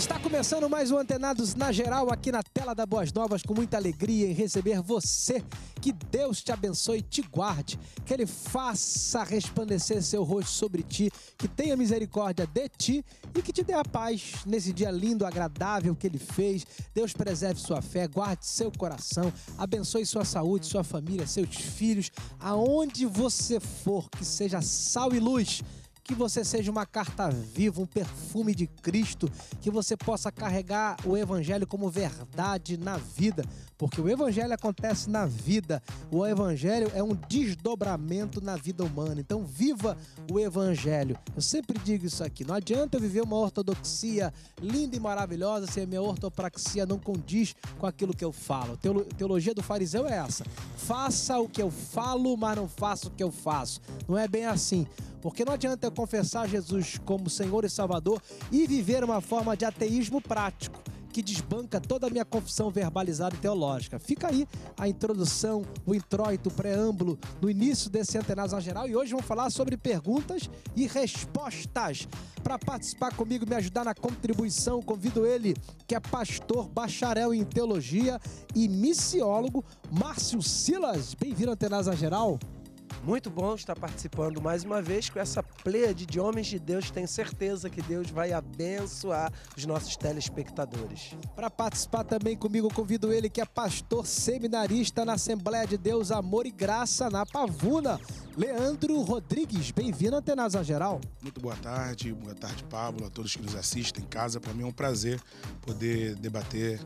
Está começando mais um Antenados na Geral aqui na tela da Boas Novas, com muita alegria em receber você. Que Deus te abençoe e te guarde, que Ele faça resplandecer seu rosto sobre ti, que tenha misericórdia de ti e que te dê a paz nesse dia lindo, agradável que Ele fez. Deus preserve sua fé, guarde seu coração, abençoe sua saúde, sua família, seus filhos, aonde você for, que seja sal e luz que você seja uma carta viva, um perfume de Cristo, que você possa carregar o Evangelho como verdade na vida, porque o evangelho acontece na vida. O evangelho é um desdobramento na vida humana. Então viva o evangelho. Eu sempre digo isso aqui. Não adianta eu viver uma ortodoxia linda e maravilhosa se a minha ortopraxia não condiz com aquilo que eu falo. Teologia do fariseu é essa. Faça o que eu falo, mas não faça o que eu faço. Não é bem assim. Porque não adianta eu confessar Jesus como Senhor e Salvador e viver uma forma de ateísmo prático que desbanca toda a minha confissão verbalizada e teológica. Fica aí a introdução, o introito, o preâmbulo no início desse Antenados Geral e hoje vamos falar sobre perguntas e respostas. Para participar comigo, me ajudar na contribuição, convido ele, que é pastor, bacharel em teologia e missiólogo, Márcio Silas. Bem-vindo, Antenados Geral. Muito bom estar participando mais uma vez com essa pleia de homens de Deus. Tenho certeza que Deus vai abençoar os nossos telespectadores. Para participar também comigo, convido ele que é pastor seminarista na Assembleia de Deus Amor e Graça na Pavuna, Leandro Rodrigues. Bem-vindo à Antenasa Geral. Muito boa tarde, boa tarde, Pablo, a todos que nos assistem em casa. Para mim é um prazer poder debater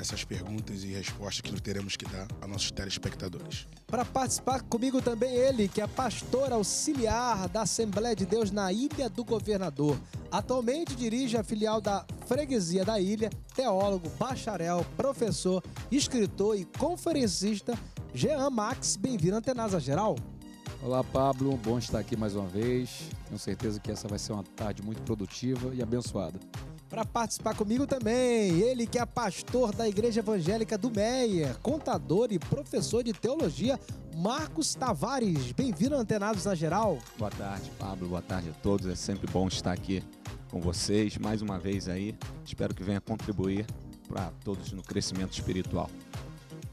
essas perguntas e respostas que nós teremos que dar a nossos telespectadores. Para participar comigo também ele, que é pastor auxiliar da Assembleia de Deus na Ilha do Governador. Atualmente dirige a filial da Freguesia da Ilha, teólogo, bacharel, professor, escritor e conferencista Jean Max. Bem-vindo à Antenasa Geral. Olá, Pablo. Bom estar aqui mais uma vez. Tenho certeza que essa vai ser uma tarde muito produtiva e abençoada. Para participar comigo também, ele que é pastor da Igreja Evangélica do Meia, contador e professor de teologia, Marcos Tavares. Bem-vindo, Antenados na Geral. Boa tarde, Pablo. Boa tarde a todos. É sempre bom estar aqui com vocês mais uma vez aí. Espero que venha contribuir para todos no crescimento espiritual.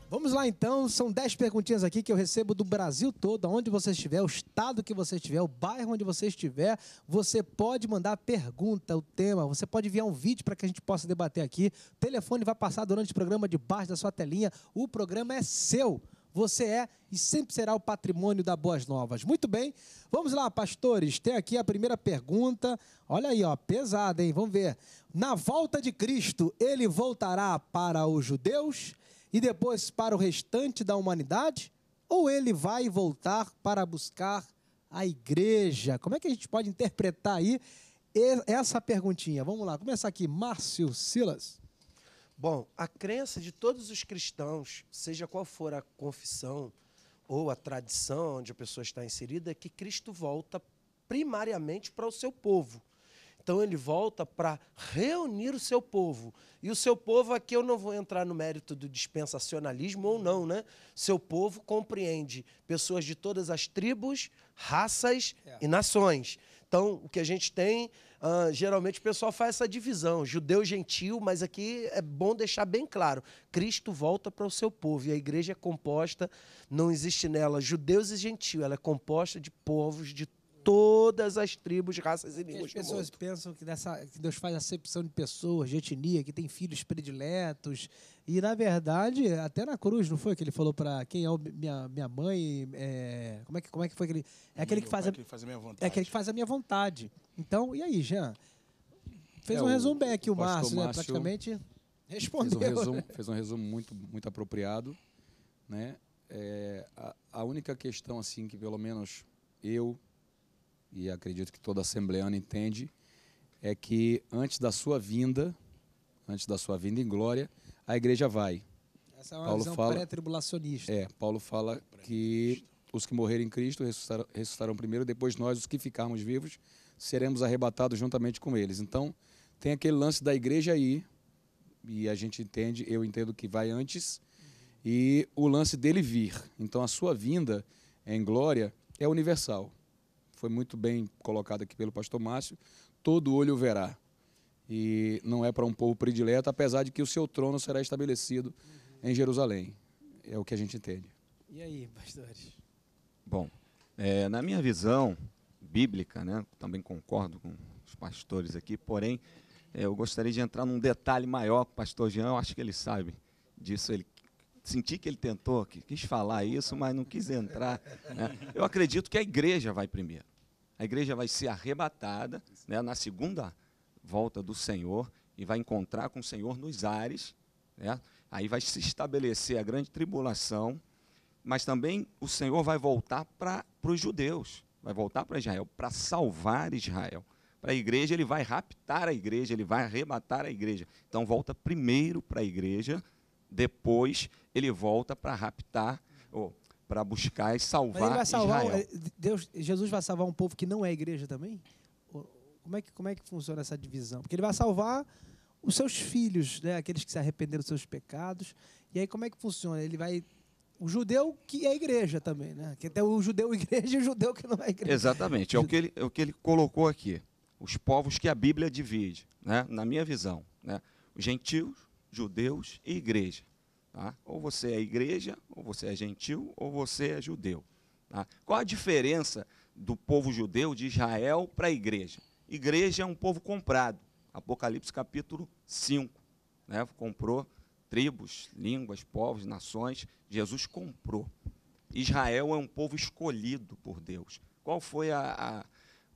Vamos lá então, são 10 perguntinhas aqui que eu recebo do Brasil todo, aonde você estiver, o estado que você estiver, o bairro onde você estiver, você pode mandar a pergunta, o tema, você pode enviar um vídeo para que a gente possa debater aqui. O telefone vai passar durante o programa debaixo da sua telinha. O programa é seu. Você é e sempre será o patrimônio da Boas Novas. Muito bem, vamos lá, pastores. Tem aqui a primeira pergunta. Olha aí, ó, pesada, hein? Vamos ver. Na volta de Cristo, ele voltará para os judeus? e depois para o restante da humanidade? Ou ele vai voltar para buscar a igreja? Como é que a gente pode interpretar aí essa perguntinha? Vamos lá, começar aqui, Márcio Silas. Bom, a crença de todos os cristãos, seja qual for a confissão ou a tradição onde a pessoa está inserida, é que Cristo volta primariamente para o seu povo. Então ele volta para reunir o seu povo. E o seu povo, aqui eu não vou entrar no mérito do dispensacionalismo ou não, né? Seu povo compreende pessoas de todas as tribos, raças é. e nações. Então, o que a gente tem, uh, geralmente o pessoal faz essa divisão, judeu gentil, mas aqui é bom deixar bem claro: Cristo volta para o seu povo e a igreja é composta, não existe nela judeus e gentil, ela é composta de povos de todas as tribos, raças e línguas. As pessoas pensam que, nessa, que Deus faz acepção de pessoas, de etnia, que tem filhos prediletos. E, na verdade, até na cruz, não foi que ele falou para quem é o, minha, minha mãe? É, como, é que, como é que foi que ele. É aquele que faz, a, é faz a minha vontade. É aquele que faz a minha vontade. Então, e aí, Jean? Fez é, um resumo bem aqui, o, o Márcio, Márcio né, praticamente respondeu. Fez um resumo, né? fez um resumo muito, muito apropriado. Né? É, a, a única questão, assim, que pelo menos eu e acredito que toda assembleana entende, é que antes da sua vinda, antes da sua vinda em glória, a igreja vai. Essa é uma Paulo visão pré-tribulacionista. É, Paulo fala que os que morrerem em Cristo ressuscitarão primeiro, depois nós, os que ficarmos vivos, seremos arrebatados juntamente com eles. Então, tem aquele lance da igreja aí, e a gente entende, eu entendo que vai antes, e o lance dele vir. Então, a sua vinda em glória é universal foi muito bem colocado aqui pelo pastor Márcio, todo olho verá. E não é para um povo predileto, apesar de que o seu trono será estabelecido em Jerusalém. É o que a gente entende. E aí, pastores? Bom, é, na minha visão bíblica, né, também concordo com os pastores aqui, porém, é, eu gostaria de entrar num detalhe maior com o pastor Jean, eu acho que ele sabe disso, ele senti que ele tentou, que quis falar isso, mas não quis entrar. Né? Eu acredito que a igreja vai primeiro. A igreja vai ser arrebatada né, na segunda volta do Senhor e vai encontrar com o Senhor nos ares. Né? Aí vai se estabelecer a grande tribulação, mas também o Senhor vai voltar para os judeus, vai voltar para Israel, para salvar Israel. Para a igreja, ele vai raptar a igreja, ele vai arrebatar a igreja. Então, volta primeiro para a igreja depois ele volta para raptar, ou para buscar e salvar, salvar Israel. Eh, Deus, Jesus vai salvar um povo que não é igreja também? Como é que, como é que funciona essa divisão? Porque ele vai salvar os seus filhos, né? aqueles que se arrependeram dos seus pecados. E aí como é que funciona? Ele vai o judeu que é igreja também, né? Que até o judeu igreja e o judeu que não é igreja. Exatamente, é o que ele, é o que ele colocou aqui. Os povos que a Bíblia divide, né? na minha visão. Né? Os gentios, judeus e igreja. Tá? Ou você é igreja, ou você é gentil, ou você é judeu. Tá? Qual a diferença do povo judeu de Israel para a igreja? Igreja é um povo comprado. Apocalipse capítulo 5. Né? Comprou tribos, línguas, povos, nações. Jesus comprou. Israel é um povo escolhido por Deus. Qual foi a, a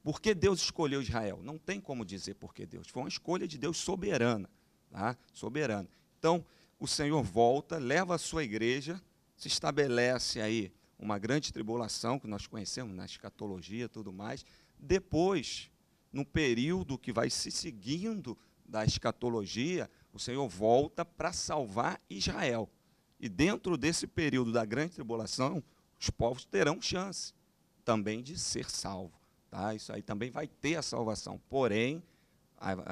por que Deus escolheu Israel? Não tem como dizer por que Deus. Foi uma escolha de Deus soberana tá? soberano. Então, o Senhor volta, leva a sua igreja, se estabelece aí uma grande tribulação, que nós conhecemos na escatologia e tudo mais. Depois, no período que vai se seguindo da escatologia, o Senhor volta para salvar Israel. E dentro desse período da grande tribulação, os povos terão chance também de ser salvos. Tá? Isso aí também vai ter a salvação. Porém,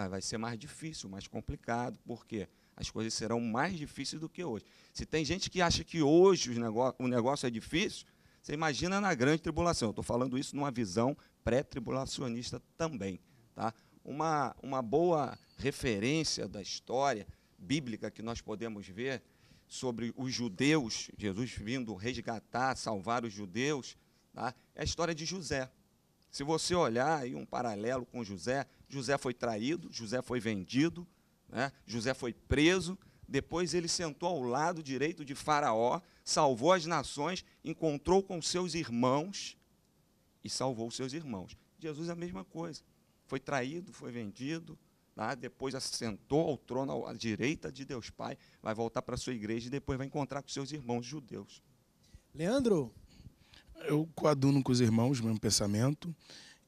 vai ser mais difícil, mais complicado, porque as coisas serão mais difíceis do que hoje. Se tem gente que acha que hoje negócio, o negócio é difícil, você imagina na grande tribulação. Estou falando isso numa visão pré-tribulacionista também. Tá? Uma, uma boa referência da história bíblica que nós podemos ver sobre os judeus, Jesus vindo resgatar, salvar os judeus, tá? é a história de José. Se você olhar aí um paralelo com José, José foi traído, José foi vendido, né? José foi preso. Depois ele sentou ao lado direito de Faraó, salvou as nações, encontrou com seus irmãos e salvou seus irmãos. Jesus é a mesma coisa. Foi traído, foi vendido, tá? depois assentou ao trono à direita de Deus Pai, vai voltar para a sua igreja e depois vai encontrar com seus irmãos judeus. Leandro? Eu coaduno com os irmãos, mesmo pensamento.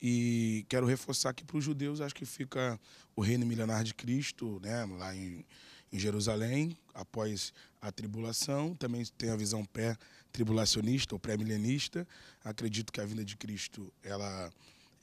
E quero reforçar que para os judeus acho que fica o reino milenar de Cristo, né, lá em, em Jerusalém, após a tribulação. Também tem a visão pré-tribulacionista ou pré-milenista. Acredito que a vinda de Cristo, ela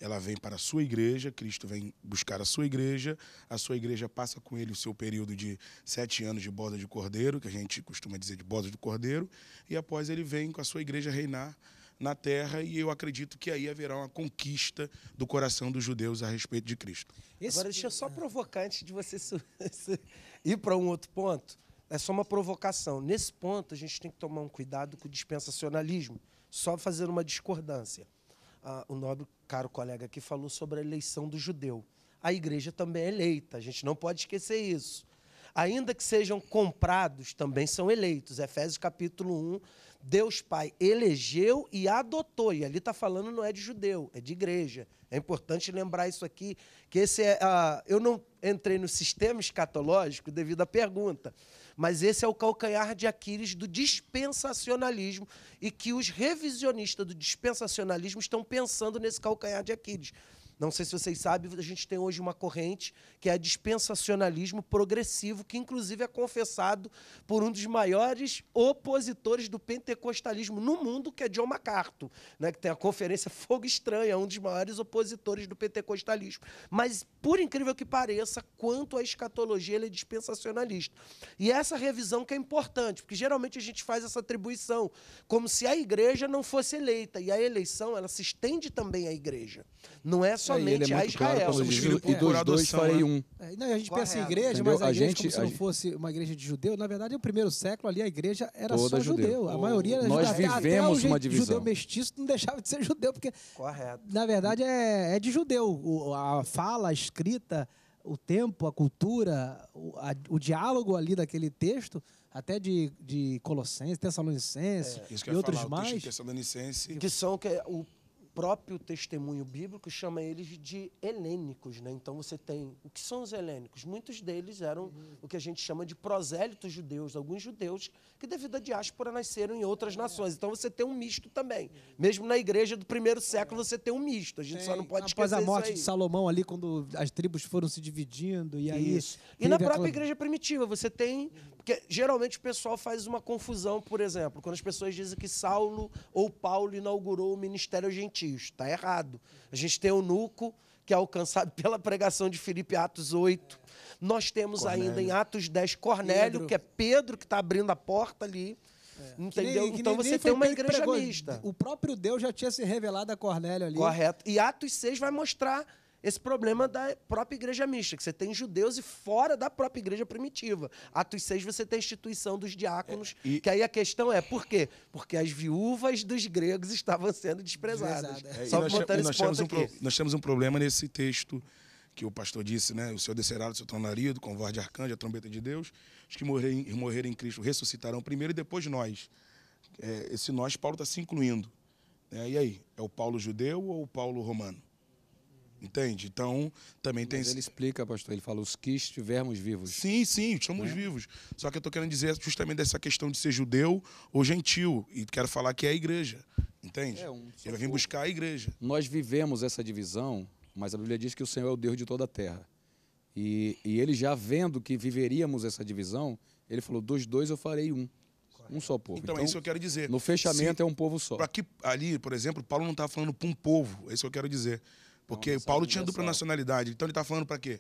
ela vem para a sua igreja, Cristo vem buscar a sua igreja, a sua igreja passa com ele o seu período de sete anos de boda de cordeiro, que a gente costuma dizer de boda de cordeiro, e após ele vem com a sua igreja reinar na terra, e eu acredito que aí haverá uma conquista do coração dos judeus a respeito de Cristo. Esse... Agora, deixa eu só ah. provocar antes de você ir para um outro ponto. É só uma provocação. Nesse ponto, a gente tem que tomar um cuidado com o dispensacionalismo. Só fazer uma discordância. Ah, o nobre caro colega aqui falou sobre a eleição do judeu. A igreja também é eleita, a gente não pode esquecer isso ainda que sejam comprados, também são eleitos. Efésios capítulo 1, Deus Pai elegeu e adotou. E ali está falando não é de judeu, é de igreja. É importante lembrar isso aqui, que esse é. Uh, eu não entrei no sistema escatológico devido à pergunta, mas esse é o calcanhar de Aquiles do dispensacionalismo e que os revisionistas do dispensacionalismo estão pensando nesse calcanhar de Aquiles. Não sei se vocês sabem, a gente tem hoje uma corrente que é dispensacionalismo progressivo, que inclusive é confessado por um dos maiores opositores do pentecostalismo no mundo, que é John MacArthur, né, que tem a conferência Fogo Estranho, é um dos maiores opositores do pentecostalismo. Mas, por incrível que pareça, quanto à escatologia, ele é dispensacionalista. E essa revisão que é importante, porque geralmente a gente faz essa atribuição, como se a igreja não fosse eleita, e a eleição ela se estende também à igreja. Não é só é somente é a Israel. Claro, e dos dois farei né? um. É, não, a gente Correto. pensa em igreja, Entendeu? mas a, a gente, como é se não fosse uma igreja de judeu, na verdade, no primeiro século ali a igreja era Toda só judeu. judeu. A maioria era Nós judeu. vivemos uma divisão. judeu mestiço não deixava de ser judeu, porque Correto. na verdade é, é de judeu. O, a fala, a escrita, o tempo, a cultura, o, a, o diálogo ali daquele texto até de, de Colossenses, Tessalonicenses é, e outros falar, mais. Que são que é o próprio testemunho bíblico chama eles de helênicos. Né? Então você tem. O que são os helênicos? Muitos deles eram uhum. o que a gente chama de prosélitos judeus, alguns judeus que, devido à diáspora, nasceram em outras é. nações. Então você tem um misto também. Uhum. Mesmo na igreja do primeiro é. século, é. você tem um misto. A gente só não pode Após esquecer. Após a morte de Salomão, ali, quando as tribos foram se dividindo, e aí. Isso. E na própria aquela... igreja primitiva, você tem porque geralmente o pessoal faz uma confusão, por exemplo, quando as pessoas dizem que Saulo ou Paulo inaugurou o ministério gentios. Está errado. A gente tem o Nuco, que é alcançado pela pregação de Filipe Atos 8. Nós temos Cornélio. ainda em Atos 10 Cornélio, Pedro. que é Pedro que está abrindo a porta ali. É. Entendeu? então você tem uma igreja mista. O próprio Deus já tinha se revelado a Cornélio ali. Correto. E Atos 6 vai mostrar esse problema da própria igreja mista, que você tem judeus e fora da própria igreja primitiva. Atos 6 você tem a instituição dos diáconos, é, e... que aí a questão é por quê? Porque as viúvas dos gregos estavam sendo desprezadas. É, é Só nós, esse nós, temos um pro, nós temos um problema nesse texto que o pastor disse, né? O Senhor descerá do seu tornarido, com voz de arcanjo, a trombeta de Deus. Os que morrerem, morrerem em Cristo ressuscitarão primeiro e depois nós. É, esse nós, Paulo está se incluindo. É, e aí, é o Paulo judeu ou o Paulo romano? Entende? Então, também Mas tem. Ele explica, pastor, ele fala: os que estivermos vivos. Sim, sim, estamos é? Né? vivos. Só que eu estou querendo dizer justamente dessa questão de ser judeu ou gentil. E quero falar que é a igreja. Entende? É um ele vem buscar a igreja. Nós vivemos essa divisão, mas a Bíblia diz que o Senhor é o Deus de toda a terra. E, e ele já vendo que viveríamos essa divisão, ele falou: dos dois eu farei um. Um só povo. Então, é então, é isso que eu quero dizer. No fechamento se, é um povo só. Aqui, ali, por exemplo, Paulo não está falando para um povo. É isso que eu quero dizer. Porque o Paulo tinha dupla nacionalidade. Então ele está falando para quê?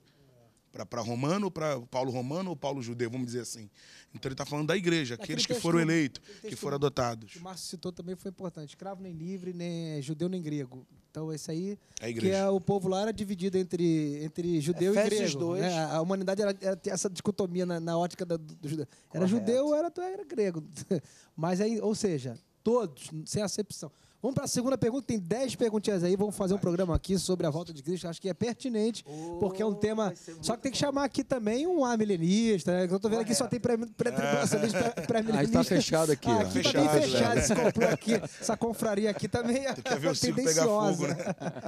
Para romano, para Paulo romano ou Paulo judeu, vamos dizer assim. Então ele está falando da igreja, aqueles que foram eleitos, que foram adotados. O Márcio citou também foi importante: escravo nem livre, nem judeu nem grego. Então esse aí, é que é, o povo lá era dividido entre, entre judeu e grego. Dois. Né? A humanidade era, era, essa dicotomia na, na ótica da, do judeu. Era Correto. judeu, era, era grego. Mas aí, ou seja, todos, sem acepção. Vamos para a segunda pergunta, tem 10 perguntinhas aí. Vamos fazer um programa aqui sobre a volta de Cristo. Acho que é pertinente, oh, porque é um tema. Só que tem que chamar aqui também um amilenista, né? Eu estou vendo aqui só tem pré-tribulacionista, pré-milenista. Aí está fechado aqui. Ah, aqui está bem né? fechado esse complô aqui. Essa confraria aqui também é tendenciosa. Fogo, né?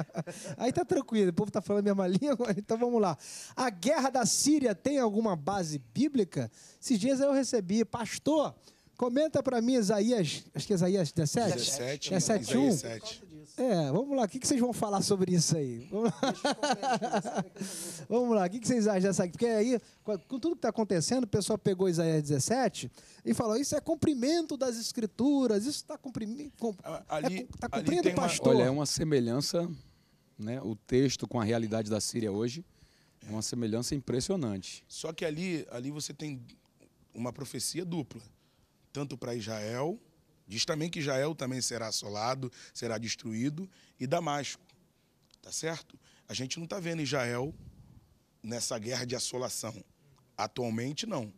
aí está tranquilo, o povo está falando a mesma língua, então vamos lá. A guerra da Síria tem alguma base bíblica? Esses dias eu recebi, pastor. Comenta para mim Isaías, acho que é Isaías 17? 17. 17, 1. É, vamos lá, o que, vocês vão falar sobre isso aí? Vamos lá, o que, vocês acham dessa aqui? Porque aí, com tudo que está acontecendo, o pessoal pegou Isaías 17 e falou, isso é cumprimento das escrituras, isso está é tá cumprindo, está é, cumprindo o pastor. Uma, olha, é uma semelhança, né, o texto com a realidade da Síria hoje, é uma semelhança impressionante. Só que ali, ali você tem uma profecia dupla tanto para Israel, diz também que Israel também será assolado, será destruído, e Damasco. Tá certo? A gente não está vendo Israel nessa guerra de assolação. Atualmente, não.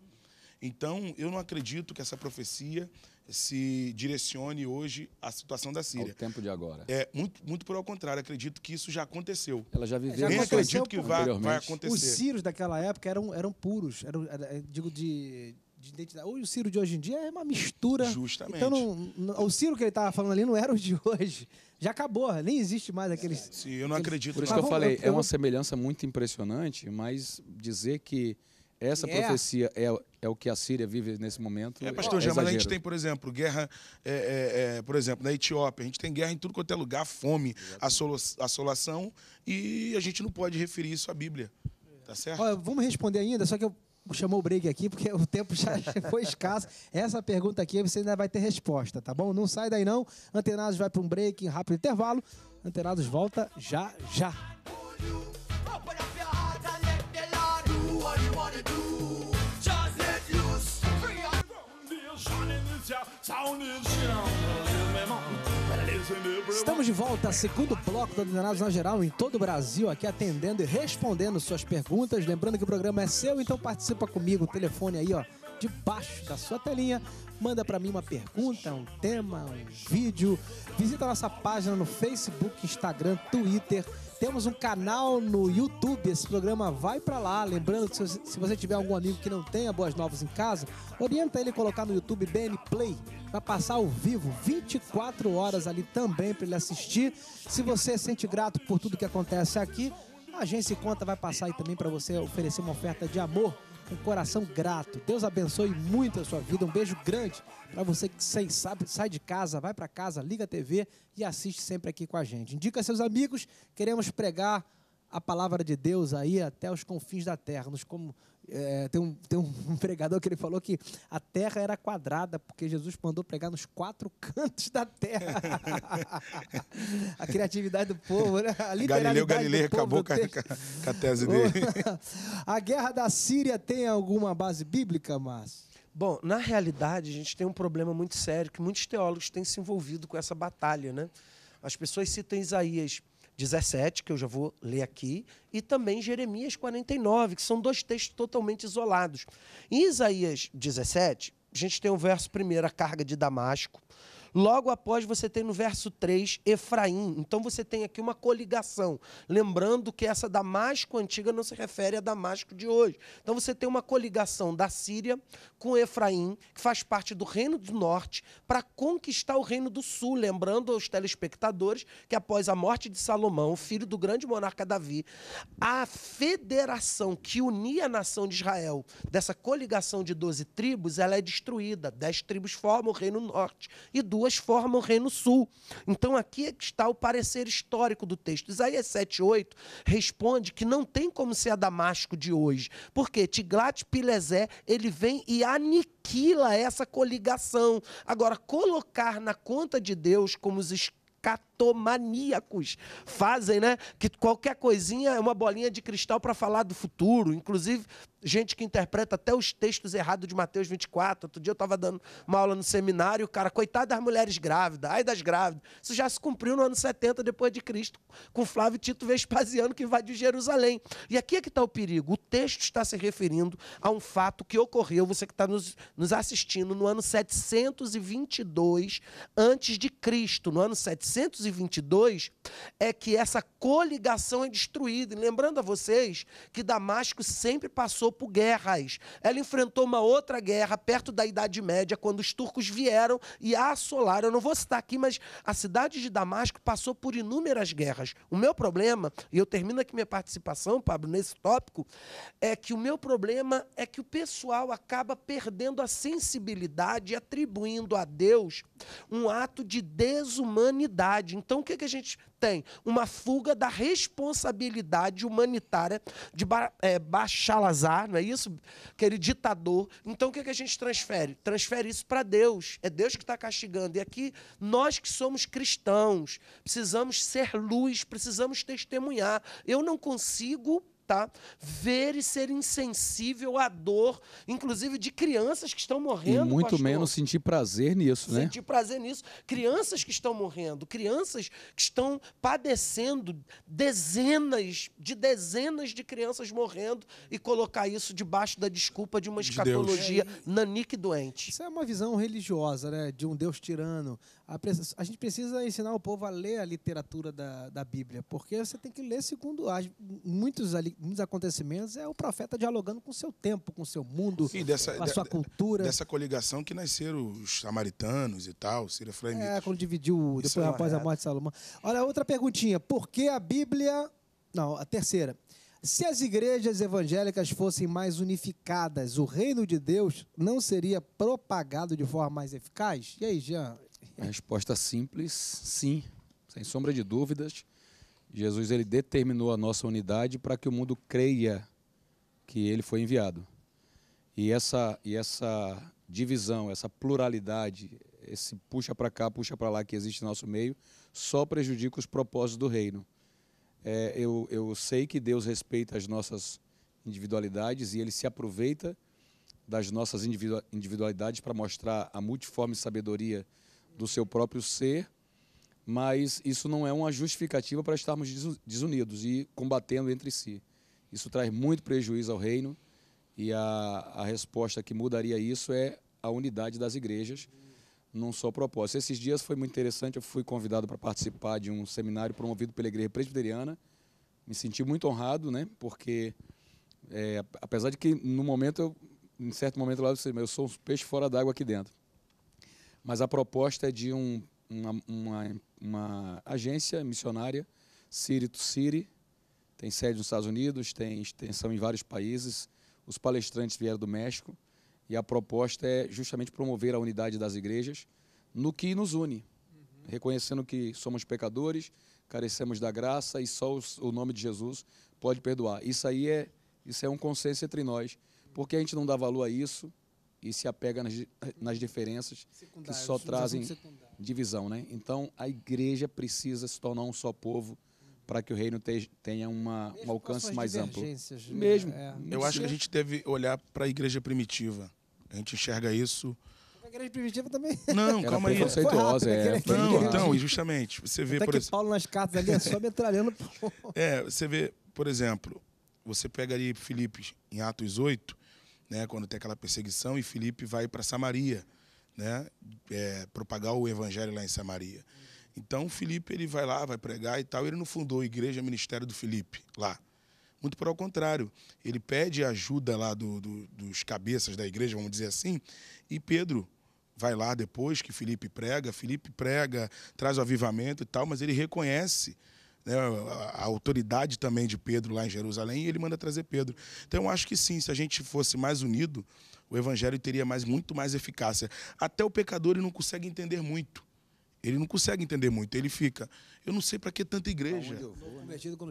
Então, eu não acredito que essa profecia se direcione hoje à situação da Síria. Ao tempo de agora. É, muito, muito pelo contrário, acredito que isso já aconteceu. Ela já viveu. É, já Nem acredito que vai, vai acontecer. Os sírios daquela época eram, eram puros, eram, digo, de, de identidade. Ou o Ciro de hoje em dia é uma mistura. Justamente. Então, não, o Ciro que ele estava falando ali não era o de hoje. Já acabou, nem existe mais aqueles. É, sim, eu não aqueles... acredito. Por isso que eu falei, é uma semelhança muito impressionante, mas dizer que essa yeah. É. profecia é, é o que a Síria vive nesse momento. É, pastor, é mas a gente tem, por exemplo, guerra, é, é, é, por exemplo, na Etiópia, a gente tem guerra em tudo quanto é lugar, fome, assolação, e a gente não pode referir isso à Bíblia. Tá certo? Olha, vamos responder ainda, só que eu chamou o break aqui, porque o tempo já foi escasso. Essa pergunta aqui você ainda vai ter resposta, tá bom? Não sai daí não. Antenados vai para um break, rápido intervalo. Antenados volta já, já. Sound is Estamos de volta, segundo bloco do Antenados na Geral, em todo o Brasil, aqui atendendo e respondendo suas perguntas. Lembrando que o programa é seu, então participa comigo. O telefone aí, ó, debaixo da sua telinha. Manda para mim uma pergunta, um tema, um vídeo. Visita a nossa página no Facebook, Instagram, Twitter temos um canal no YouTube, esse programa vai para lá. Lembrando que se você tiver algum amigo que não tenha Boas Novas em casa, orienta ele a colocar no YouTube BN Play. Vai passar ao vivo 24 horas ali também para ele assistir. Se você sente grato por tudo que acontece aqui, a Agência Conta vai passar aí também para você oferecer uma oferta de amor com coração grato. Deus abençoe muito a sua vida. Um beijo grande para você que sem, sabe, sai de casa, vai para casa, liga a TV e assiste sempre aqui com a gente. Indica seus amigos, queremos pregar a palavra de Deus aí até os confins da terra. Nos como é, tem, um, tem um pregador que ele falou que a terra era quadrada, porque Jesus mandou pregar nos quatro cantos da terra. a criatividade do povo, né? A Galileu Galilei acabou com a, com a, tese dele. a guerra da Síria tem alguma base bíblica, Márcio? Bom, na realidade, a gente tem um problema muito sério que muitos teólogos têm se envolvido com essa batalha, né? As pessoas citam Isaías 17, que eu já vou ler aqui, e também Jeremias 49, que são dois textos totalmente isolados. Em Isaías 17, a gente tem o verso primeiro, a carga de Damasco. Logo após você tem no verso 3 Efraim. Então você tem aqui uma coligação. Lembrando que essa Damasco antiga não se refere a Damasco de hoje. Então você tem uma coligação da Síria com Efraim, que faz parte do Reino do Norte, para conquistar o Reino do Sul. Lembrando aos telespectadores que após a morte de Salomão, filho do grande monarca Davi, a federação que unia a nação de Israel dessa coligação de 12 tribos, ela é destruída. Dez tribos formam o Reino Norte e duas duas formam o Reino Sul. Então aqui é está o parecer histórico do texto. Isaías 7,8 responde que não tem como ser a Damasco de hoje, porque Tiglat-Pilesé ele vem e aniquila essa coligação. Agora, colocar na conta de Deus como os criptomaníacos fazem, né? Que qualquer coisinha é uma bolinha de cristal para falar do futuro. Inclusive, gente que interpreta até os textos errados de Mateus 24. Outro dia eu estava dando uma aula no seminário, o cara, coitado das mulheres grávidas, ai das grávidas. Isso já se cumpriu no ano 70 depois de Cristo, com Flávio Tito Vespasiano que invadiu Jerusalém. E aqui é que está o perigo. O texto está se referindo a um fato que ocorreu, você que está nos, nos assistindo, no ano 722 antes de Cristo. No ano 722 22, é que essa coligação é destruída. E lembrando a vocês que Damasco sempre passou por guerras. Ela enfrentou uma outra guerra perto da Idade Média, quando os turcos vieram e a assolaram. Eu não vou citar aqui, mas a cidade de Damasco passou por inúmeras guerras. O meu problema, e eu termino aqui minha participação, Pablo, nesse tópico, é que o meu problema é que o pessoal acaba perdendo a sensibilidade e atribuindo a Deus um ato de desumanidade. Então, o que, que a gente tem? Uma fuga da responsabilidade humanitária de ba é, Bachalazar, não é isso? Aquele ditador. Então, o que, que a gente transfere? Transfere isso para Deus. É Deus que está castigando. E aqui, nós que somos cristãos, precisamos ser luz, precisamos testemunhar. Eu não consigo Ver e ser insensível à dor, inclusive de crianças que estão morrendo. E muito pastor. menos sentir prazer nisso, sentir né? Sentir prazer nisso. Crianças que estão morrendo, crianças que estão padecendo, dezenas de dezenas de crianças morrendo e colocar isso debaixo da desculpa de uma escatologia de é nanique doente. Isso é uma visão religiosa, né? De um Deus tirano. A, gente precisa ensinar o povo a ler a literatura da, da Bíblia, porque você tem que ler segundo as, muitos, muitos acontecimentos, é o profeta dialogando com o seu tempo, com o seu mundo, Sim, dessa, com a sua de, cultura. Dessa coligação que nasceram os samaritanos e tal, Síria É, quando dividiu depois, após a é. morte de Salomão. Olha, outra perguntinha. Por que a Bíblia... Não, a terceira. Se as igrejas evangélicas fossem mais unificadas, o reino de Deus não seria propagado de forma mais eficaz? E aí, Jean? A resposta simples, sim, sem sombra de dúvidas. Jesus ele determinou a nossa unidade para que o mundo creia que ele foi enviado. E essa e essa divisão, essa pluralidade, esse puxa para cá, puxa para lá que existe no nosso meio, só prejudica os propósitos do reino. É, eu, eu sei que Deus respeita as nossas individualidades e ele se aproveita das nossas individualidades para mostrar a multiforme sabedoria do seu próprio ser, mas isso não é uma justificativa para estarmos desunidos e combatendo entre si. Isso traz muito prejuízo ao reino e a, a resposta que mudaria isso é a unidade das igrejas num só propósito. Esses dias foi muito interessante, eu fui convidado para participar de um seminário promovido pela igreja presbiteriana. Me senti muito honrado, né? Porque é, apesar de que no momento eu, em certo momento lá eu eu sou um peixe fora d'água aqui dentro. Mas a proposta é de um, uma, uma, uma, agência missionária, City to City, tem sede nos Estados Unidos, tem extensão em vários países, os palestrantes vieram do México, e a proposta é justamente promover a unidade das igrejas no que nos une, uhum. reconhecendo que somos pecadores, carecemos da graça e só os, o nome de Jesus pode perdoar. Isso aí é, isso é um consenso entre nós, porque a gente não dá valor a isso, e se apega nas, nas diferenças que só trazem divisão. Né? Então, a igreja precisa se tornar um só povo para que o reino te, tenha uma, um alcance mais amplo. Né? Mesmo. É. Eu acho que a gente deve olhar para a igreja primitiva. A gente enxerga isso A igreja primitiva também. Não, Era calma aí. é. Né? Foi não, então, justamente, você vê Até por exemplo. Paulo nas cartas ali é só metralhando. é, você vê, por exemplo, você pega ali Filipe em Atos 8, né, quando tem aquela perseguição, e Felipe vai para Samaria, né, é, propagar o evangelho lá em Samaria. Então Felipe ele vai lá, vai pregar e tal. Ele não fundou a igreja ministério do Felipe lá. Muito pelo contrário, ele pede ajuda lá do, do, dos cabeças da igreja, vamos dizer assim, e Pedro vai lá depois que Felipe prega, Felipe prega, traz o avivamento e tal, mas ele reconhece né, a autoridade também de Pedro lá em Jerusalém, e ele manda trazer Pedro. Então eu acho que sim, se a gente fosse mais unido, o evangelho teria mais, muito mais eficácia. Até o pecador ele não consegue entender muito. Ele não consegue entender muito. Ele fica, eu não sei para que tanta igreja. Né?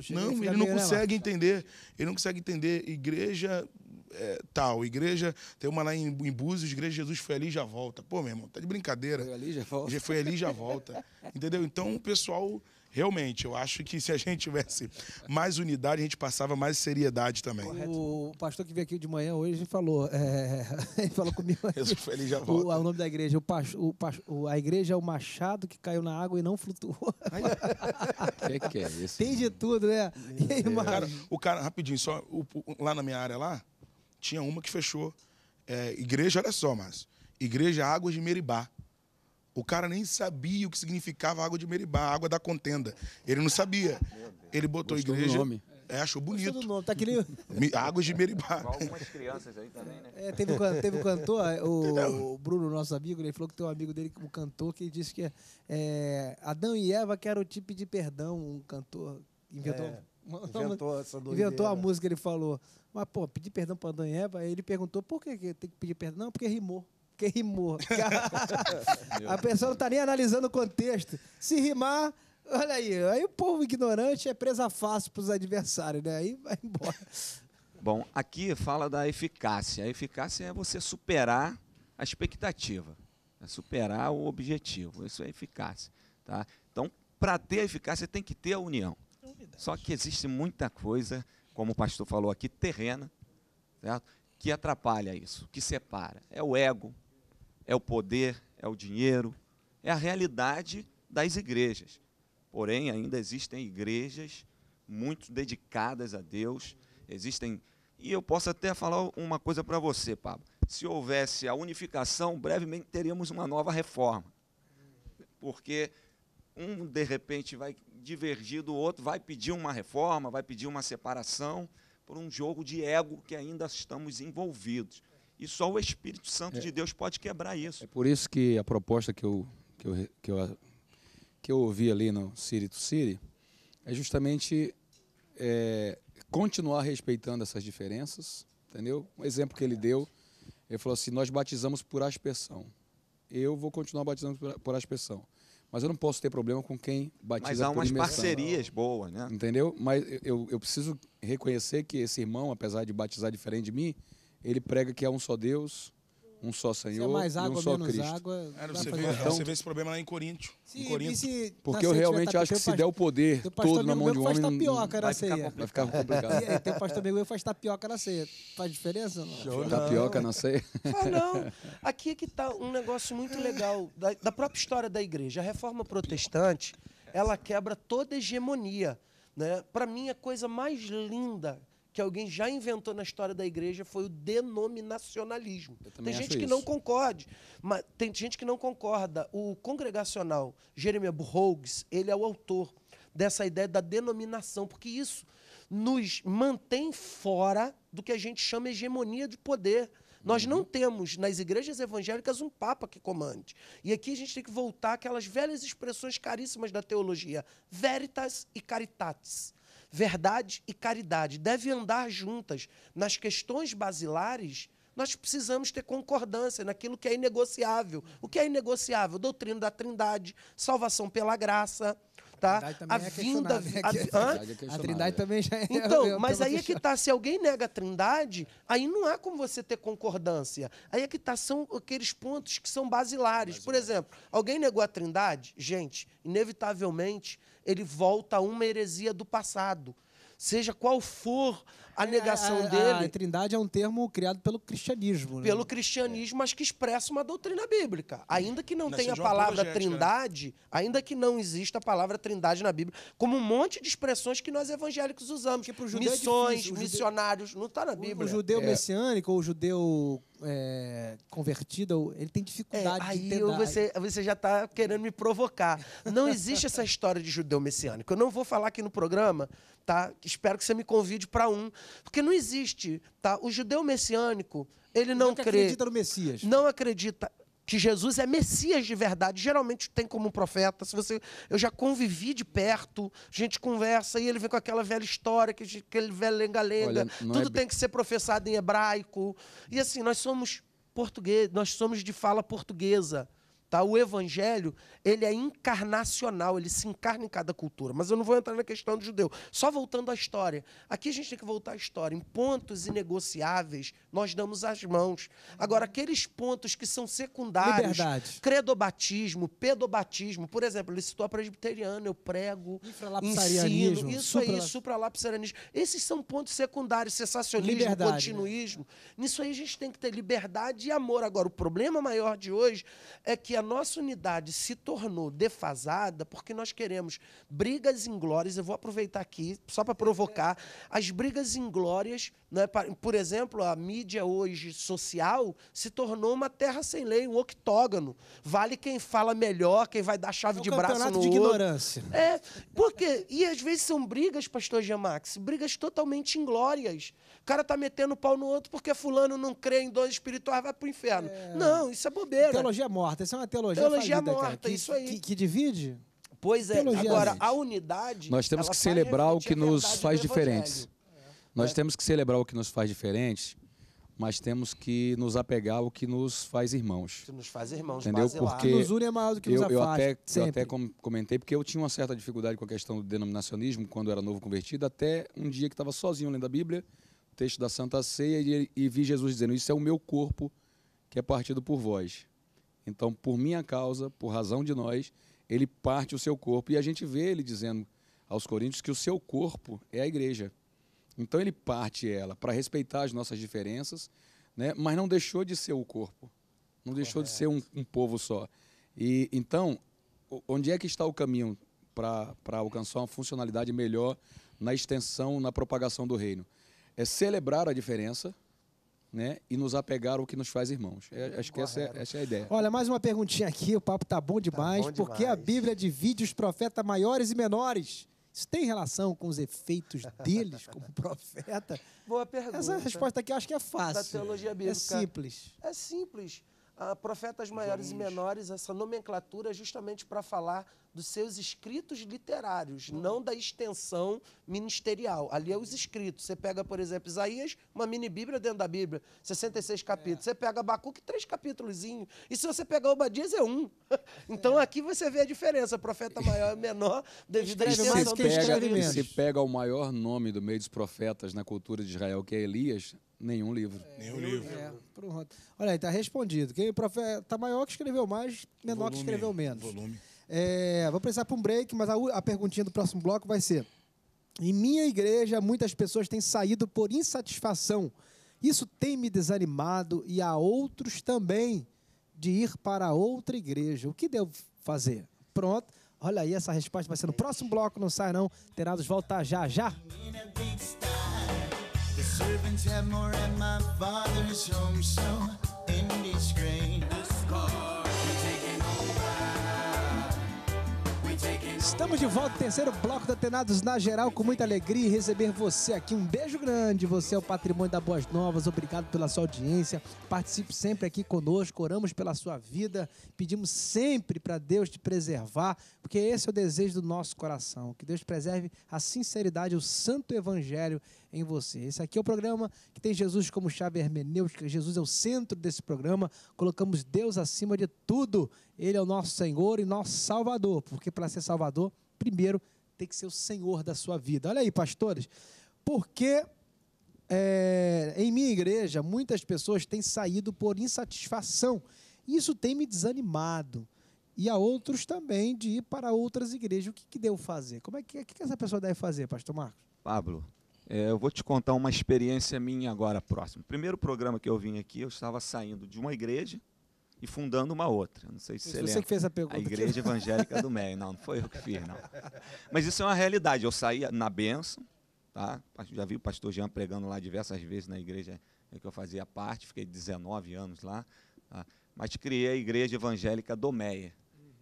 Não, ele não consegue entender. Ele não consegue entender igreja é, tal, igreja, tem uma lá em, em Búzios, igreja Jesus foi ali e já volta. Pô, meu irmão, tá de brincadeira. Foi ali e já volta. Foi ali e já volta. Entendeu? Então o pessoal realmente, eu acho que se a gente tivesse mais unidade, a gente passava mais seriedade também. O pastor que veio aqui de manhã hoje falou, é, ele falou comigo. ele já O, o, nome da igreja, o, o, o, a igreja é o machado que caiu na água e não flutuou. que que é isso? Tem de tudo, né? Aí, cara, o cara, rapidinho, só lá na minha área lá, tinha uma que fechou. É, igreja, olha só, mas igreja Águas de Meribá. O cara nem sabia o que significava água de Meribá, água da contenda. Ele não sabia. Ele botou Gostou igreja. nome. É, achou bonito. Gostou do nome, tá que nem... Águas de Meribá. Igual algumas crianças aí também, né? É, teve, um cantor, é, o, o, Bruno, nosso amigo, ele falou que tem um amigo dele, um cantor, que disse que é, é, Adão e Eva que era o tipo de perdão, um cantor inventou. É. inventou essa doideira. Inventou a música, ele falou. Mas, pô, pedir perdão para Adão e Eva, aí ele perguntou por que tem que pedir perdão? Não, porque rimou porque rimou. a pessoa não tá nem analisando o contexto. Se rimar, olha aí. Aí o povo ignorante é presa fácil pros adversários, né? Aí vai embora. Bom, aqui fala da eficácia. A eficácia é você superar a expectativa, é superar o objetivo. Isso é eficácia. Tá? Então, para ter eficácia, tem que ter a união. Só que existe muita coisa, como o pastor falou aqui, terrena, certo? que atrapalha isso, que separa. É o ego, é o poder, é o dinheiro, é a realidade das igrejas. Porém, ainda existem igrejas muito dedicadas a Deus, existem. E eu posso até falar uma coisa para você, Pablo. Se houvesse a unificação, brevemente teríamos uma nova reforma. Porque um, de repente, vai divergir do outro, vai pedir uma reforma, vai pedir uma separação, por um jogo de ego que ainda estamos envolvidos. E só o Espírito Santo é, de Deus pode quebrar isso. É por isso que a proposta que eu, que eu, que eu, que eu ouvi ali no City to City é justamente é, continuar respeitando essas diferenças, entendeu? Um exemplo que ele é. deu, ele falou assim, nós batizamos por aspersão. Eu vou continuar batizando por aspersão. Mas eu não posso ter problema com quem batiza Mas há umas parcerias boas, né? Entendeu? Mas eu, eu preciso reconhecer que esse irmão, apesar de batizar diferente de mim, ele prega que é um só Deus, um só é Senhor é mais água, e um só menos Cristo. Água, Era você, vê, então, você vê esse problema lá em Coríntio. em Coríntio. Tá se, Porque eu realmente tá acho que se der o poder todo na mão de um homem, tapioca vai, ficar vai ficar complicado. e, tem um pastor amigo meu faz tapioca na ceia. Faz diferença? Não? Tapioca não. na ceia? Ah, não. Aqui é que está um negócio muito legal da, da própria história da igreja. A reforma protestante, ela quebra toda hegemonia. Né? Para mim, a coisa mais linda que alguém já inventou na história da igreja foi o denominacionalismo. Tem gente que isso. não concorde, mas tem gente que não concorda. O congregacional Jeremiah Burroughs, ele é o autor dessa ideia da denominação, porque isso nos mantém fora do que a gente chama hegemonia de poder. Nós não uhum. temos nas igrejas evangélicas um papa que comande. E aqui a gente tem que voltar àquelas velhas expressões caríssimas da teologia, veritas e caritatis. Verdade e caridade devem andar juntas. Nas questões basilares, nós precisamos ter concordância naquilo que é inegociável. O que é inegociável? Doutrina da Trindade, salvação pela graça. Tá? A, a é vinda. Né? A, a, é a, Trindade também já é. Então, eu, eu mas aí é que tá. está. Se alguém nega a Trindade, aí não há como você ter concordância. Aí é que está. São aqueles pontos que são basilares. Por exemplo, alguém negou a Trindade, gente, inevitavelmente ele volta a uma heresia do passado. Seja qual for a negação a, ah, a, ah, dele. A ah, trindade é um termo criado pelo cristianismo. Né? Pelo cristianismo, mas que expressa uma doutrina bíblica. Ainda que não tenha a palavra né? trindade, né? ainda que não exista a palavra trindade na Bíblia, como um monte de expressões que nós evangélicos usamos. judeu é Missões, é missionários, não está na Bíblia. O, judeu é. messiânico ou o judeu é, convertido, ele tem dificuldade é, aí de ter você, você já está querendo me provocar. Não existe essa história de judeu messiânico. Eu não vou falar aqui no programa, tá? Espero que você me convide para um, porque não existe, tá? O judeu messiânico, ele não Nunca crê. acredita no Messias. Não acredita que Jesus é Messias de verdade. Geralmente tem como um profeta. Se você, eu já convivi de perto, a gente conversa e ele vem com aquela velha história, que aquele velho lenga-lenga. É tudo é... tem que ser professado em hebraico. E assim, nós somos português, nós somos de fala portuguesa. Tá? O evangelho, ele é encarnacional, ele se encarna em cada cultura. Mas eu não vou entrar na questão do judeu. Só voltando à história. Aqui a gente tem que voltar à história. Em pontos inegociáveis, nós damos as mãos. Agora, aqueles pontos que são secundários, Liberdade. credobatismo, pedobatismo, por exemplo, ele citou a presbiteriana, eu prego, ensino, isso supra... aí, supralapsarianismo. Esses são pontos secundários, sensacionismo, liberdade, né? continuismo. Né? Nisso aí a gente tem que ter liberdade e amor. Agora, o problema maior de hoje é que a nossa unidade se tornou defasada porque nós queremos brigas inglórias. Eu vou aproveitar aqui, só para provocar, as brigas inglórias. Né? Por exemplo, a mídia hoje social se tornou uma terra sem lei, um octógono. Vale quem fala melhor, quem vai dar chave é um de braço no de ignorância. Outro. É, porque, e às vezes são brigas, pastor Gemax, brigas totalmente inglórias cara tá metendo pau no outro porque fulano não crê em dons espirituais, vai pro inferno. É... Não, isso é bobeira. Teologia morta, isso é uma teologia Teologia falida, morta, que, isso aí. que, que divide? Pois é, Teologia agora a unidade. Nós temos que celebrar o que nos faz diferentes. É. Nós é. temos que celebrar o que nos faz diferentes, mas temos que nos apegar ao que nos faz irmãos. Que nos faz irmãos, entendeu? Porque nos une é maior do que nos eu, eu até, eu até comentei, porque eu tinha uma certa dificuldade com a questão do denominacionismo quando eu era novo convertido, até um dia que estava sozinho lendo a Bíblia texto da Santa Ceia e, e vi Jesus dizendo: Isso é o meu corpo que é partido por vós. Então, por minha causa, por razão de nós, ele parte o seu corpo. E a gente vê ele dizendo aos Coríntios que o seu corpo é a igreja. Então, ele parte ela para respeitar as nossas diferenças, né? mas não deixou de ser o corpo, não deixou Correto. de ser um, um, povo só. E Então, onde é que está o caminho para alcançar uma funcionalidade melhor na extensão, na propagação do reino? é celebrar a diferença né, e nos apegar ao que nos faz irmãos. É, acho que essa é, essa é, a ideia. Olha, mais uma perguntinha aqui, o papo tá bom demais, tá bom porque a Bíblia divide os profetas maiores e menores. Isso tem relação com os efeitos deles como profeta? Boa pergunta. Essa resposta aqui acho que é fácil. Da teologia é bíblica. É simples. É simples. Ah, profetas maiores e menores, essa nomenclatura é justamente para falar dos seus escritos literários, uhum. não da extensão ministerial. Ali é os escritos. Você pega, por exemplo, Isaías, uma mini Bíblia dentro da Bíblia, 66 é. capítulos. É. Você pega Abacuque, três capítulos. E se você pegar Obadias, é um. então é. aqui você vê a diferença. O profeta maior é menor devido à extensão do escrevimento. Se pega o maior nome do meio dos profetas na cultura de Israel, que é Elias, Nenhum livro. É, Nenhum livro. É, Olha aí, está respondido. Quem profeta tá maior que escreveu mais, menor volume, que escreveu menos. Volume. É, vou precisar para um break, mas a, a perguntinha do próximo bloco vai ser: Em minha igreja, muitas pessoas têm saído por insatisfação. Isso tem me desanimado e há outros também de ir para outra igreja. O que devo fazer? Pronto. Olha aí, essa resposta vai ser no próximo bloco, não sai não. Tenados volta já já. The Estamos de volta, terceiro bloco da Tenados na Geral, com muita alegria receber você aqui. Um beijo grande, você é o patrimônio da Boas Novas, obrigado pela sua audiência. Participe sempre aqui conosco, oramos pela sua vida, pedimos sempre para Deus te preservar, porque esse é o desejo do nosso coração, que Deus preserve a sinceridade, o santo evangelho em você. Esse aqui é o programa que tem Jesus como chave hermenêutica. Jesus é o centro desse programa. Colocamos Deus acima de tudo. Ele é o nosso Senhor e nosso Salvador, porque para ser Salvador, primeiro tem que ser o Senhor da sua vida. Olha aí, pastores, porque é, em minha igreja muitas pessoas têm saído por insatisfação. Isso tem me desanimado e a outros também de ir para outras igrejas. O que, que devo fazer? Como é que, que, que essa pessoa deve fazer, Pastor Marcos? Pablo, é, eu vou te contar uma experiência minha agora próxima. Primeiro programa que eu vim aqui, eu estava saindo de uma igreja e fundando uma outra. Não sei se isso você, que fez a pergunta. A igreja evangélica do Méia, Não, não foi eu que fiz, não. Mas isso é uma realidade. Eu saía na benção, tá? Já vi o pastor Jean pregando lá diversas vezes na igreja é, que eu fazia parte, fiquei 19 anos lá, tá? mas criei a igreja evangélica do Méia.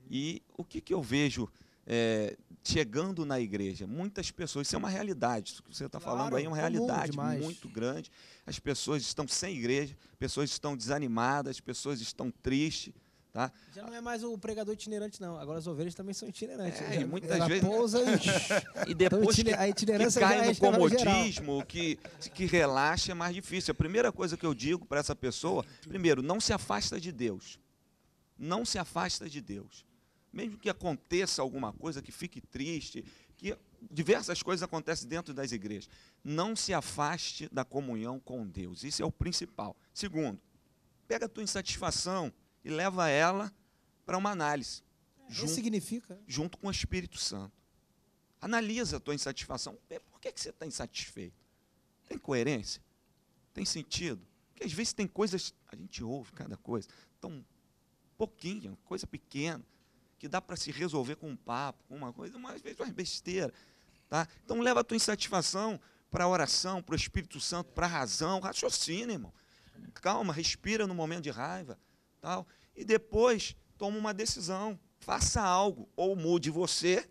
E o que, que eu vejo é, chegando na igreja. Muitas pessoas, isso é uma realidade, isso que você está claro, falando aí é uma é realidade muito grande. As pessoas estão sem igreja, pessoas estão desanimadas, pessoas estão tristes. Tá? Já não é mais o pregador itinerante, não. Agora as ovelhas também são itinerantes. É, muitas vezes. Pousa e... depois então, a itinerância que cai é no comodismo, que, que relaxa, é mais difícil. A primeira coisa que eu digo para essa pessoa, primeiro, não se afasta de Deus. Não se afasta de Deus. Mesmo que aconteça alguma coisa que fique triste, que diversas coisas acontecem dentro das igrejas. Não se afaste da comunhão com Deus. Isso é o principal. Segundo, pega a tua insatisfação e leva ela para uma análise. É, junto, significa? Junto com o Espírito Santo. Analisa a tua insatisfação. Por que, que você está insatisfeito? Tem coerência? Tem sentido? Porque às vezes tem coisas, a gente ouve cada coisa, tão pouquinho, coisa pequena que dá para se resolver com um papo, com uma coisa, mas às vezes uma besteira. Tá? Então leva a tua insatisfação para a oração, para o Espírito Santo, para a razão, raciocina, irmão. Calma, respira no momento de raiva. tal E depois toma uma decisão, faça algo, ou mude você,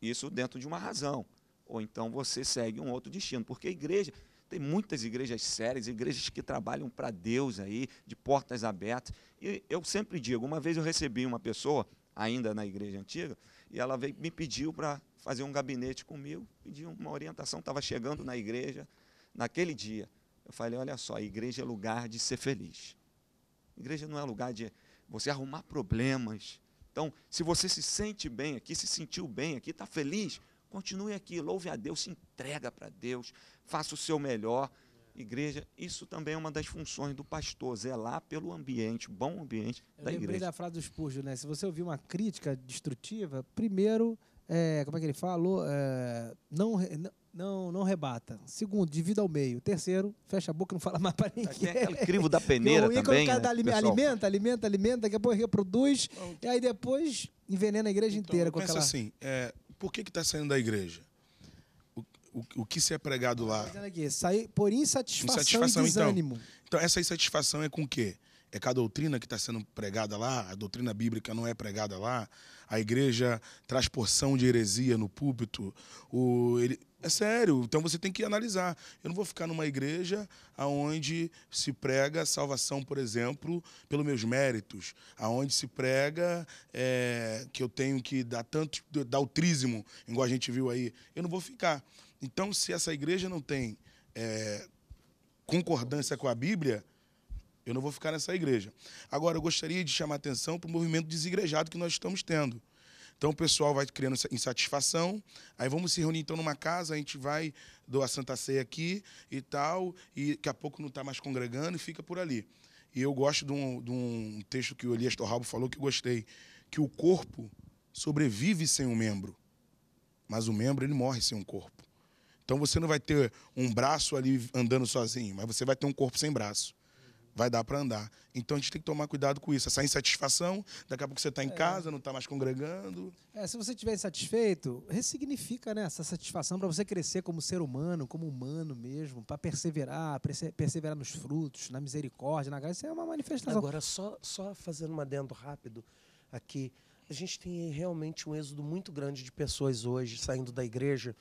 isso dentro de uma razão, ou então você segue um outro destino, porque a igreja, tem muitas igrejas sérias, igrejas que trabalham para Deus aí, de portas abertas, e eu sempre digo, uma vez eu recebi uma pessoa, ainda na igreja antiga, e ela veio, me pediu para fazer um gabinete comigo, pediu uma orientação, estava chegando na igreja naquele dia. Eu falei, olha só, a igreja é lugar de ser feliz. A igreja não é lugar de você arrumar problemas. Então, se você se sente bem aqui, se sentiu bem aqui, está feliz, continue aqui, louve a Deus, se entrega para Deus, faça o seu melhor igreja, isso também é uma das funções do pastor, zelar pelo ambiente, bom ambiente Eu da igreja. Eu lembrei da frase do Spurgeon, né? Se você ouvir uma crítica destrutiva, primeiro, é, como é que ele falou? É, não, não, não rebata. Segundo, divida ao meio. Terceiro, fecha a boca e não fala mais para tá ninguém. Tem aquele crivo da peneira é também. O né, cara né, alimenta, alimenta, alimenta, alimenta, daqui a pouco reproduz, então, e aí depois envenena a igreja então inteira. Com pensa aquela... assim, é, por que está saindo da igreja? o, o que se é pregado lá. sair por insatisfação, insatisfação e então. desânimo. Então. então, essa insatisfação é com o quê? É com a doutrina que está sendo pregada lá, a doutrina bíblica não é pregada lá, a igreja traz porção de heresia no púlpito, o, ele, é sério, então você tem que analisar. Eu não vou ficar numa igreja aonde se prega salvação, por exemplo, pelos meus méritos, aonde se prega é, que eu tenho que dar tanto dar o trízimo, igual a gente viu aí. Eu não vou ficar. Então, se essa igreja não tem é, concordância com a Bíblia, eu não vou ficar nessa igreja. Agora, eu gostaria de chamar atenção para o movimento desigrejado que nós estamos tendo. Então o pessoal vai criando insatisfação. Aí vamos se reunir então numa casa, a gente vai doar Santa Ceia aqui e tal, e daqui a pouco não está mais congregando e fica por ali. E eu gosto de um, de um texto que o Elias Torralbo falou que gostei, que o corpo sobrevive sem um membro, mas o membro ele morre sem um corpo. Então você não vai ter um braço ali andando sozinho, mas você vai ter um corpo sem braço. Vai dar para andar. Então a gente tem que tomar cuidado com isso. Essa insatisfação, daqui a pouco você está em é. casa, não está mais congregando. É, se você estiver insatisfeito, ressignifica né, essa satisfação para você crescer como ser humano, como humano mesmo, para perseverar, perseverar nos frutos, na misericórdia, na graça. Isso é uma manifestação. Agora, só, só fazendo uma adendo rápido aqui, a gente tem realmente um êxodo muito grande de pessoas hoje saindo da igreja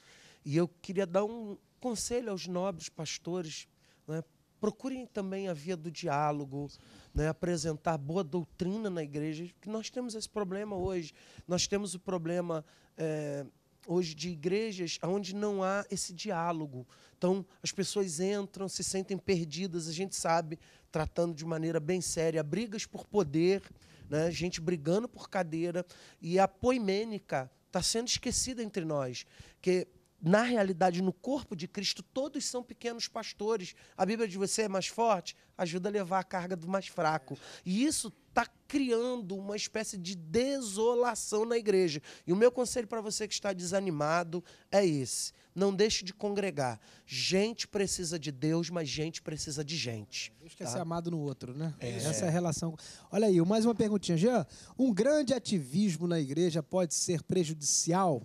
e eu queria dar um conselho aos nobres pastores, né? procurem também a via do diálogo, né? apresentar boa doutrina na igreja, porque nós temos esse problema hoje. Nós temos o problema é, hoje de igrejas onde não há esse diálogo. Então, as pessoas entram, se sentem perdidas, a gente sabe, tratando de maneira bem séria, brigas por poder, né? gente brigando por cadeira, e a poimênica está sendo esquecida entre nós, que na realidade, no corpo de Cristo, todos são pequenos pastores. A Bíblia de você é mais forte, ajuda a levar a carga do mais fraco. E isso está criando uma espécie de desolação na igreja. E o meu conselho para você que está desanimado é esse: não deixe de congregar. Gente precisa de Deus, mas gente precisa de gente. Deus tá? ser amado no outro, né? É. Essa é a relação. Olha aí, mais uma perguntinha, Jean. Um grande ativismo na igreja pode ser prejudicial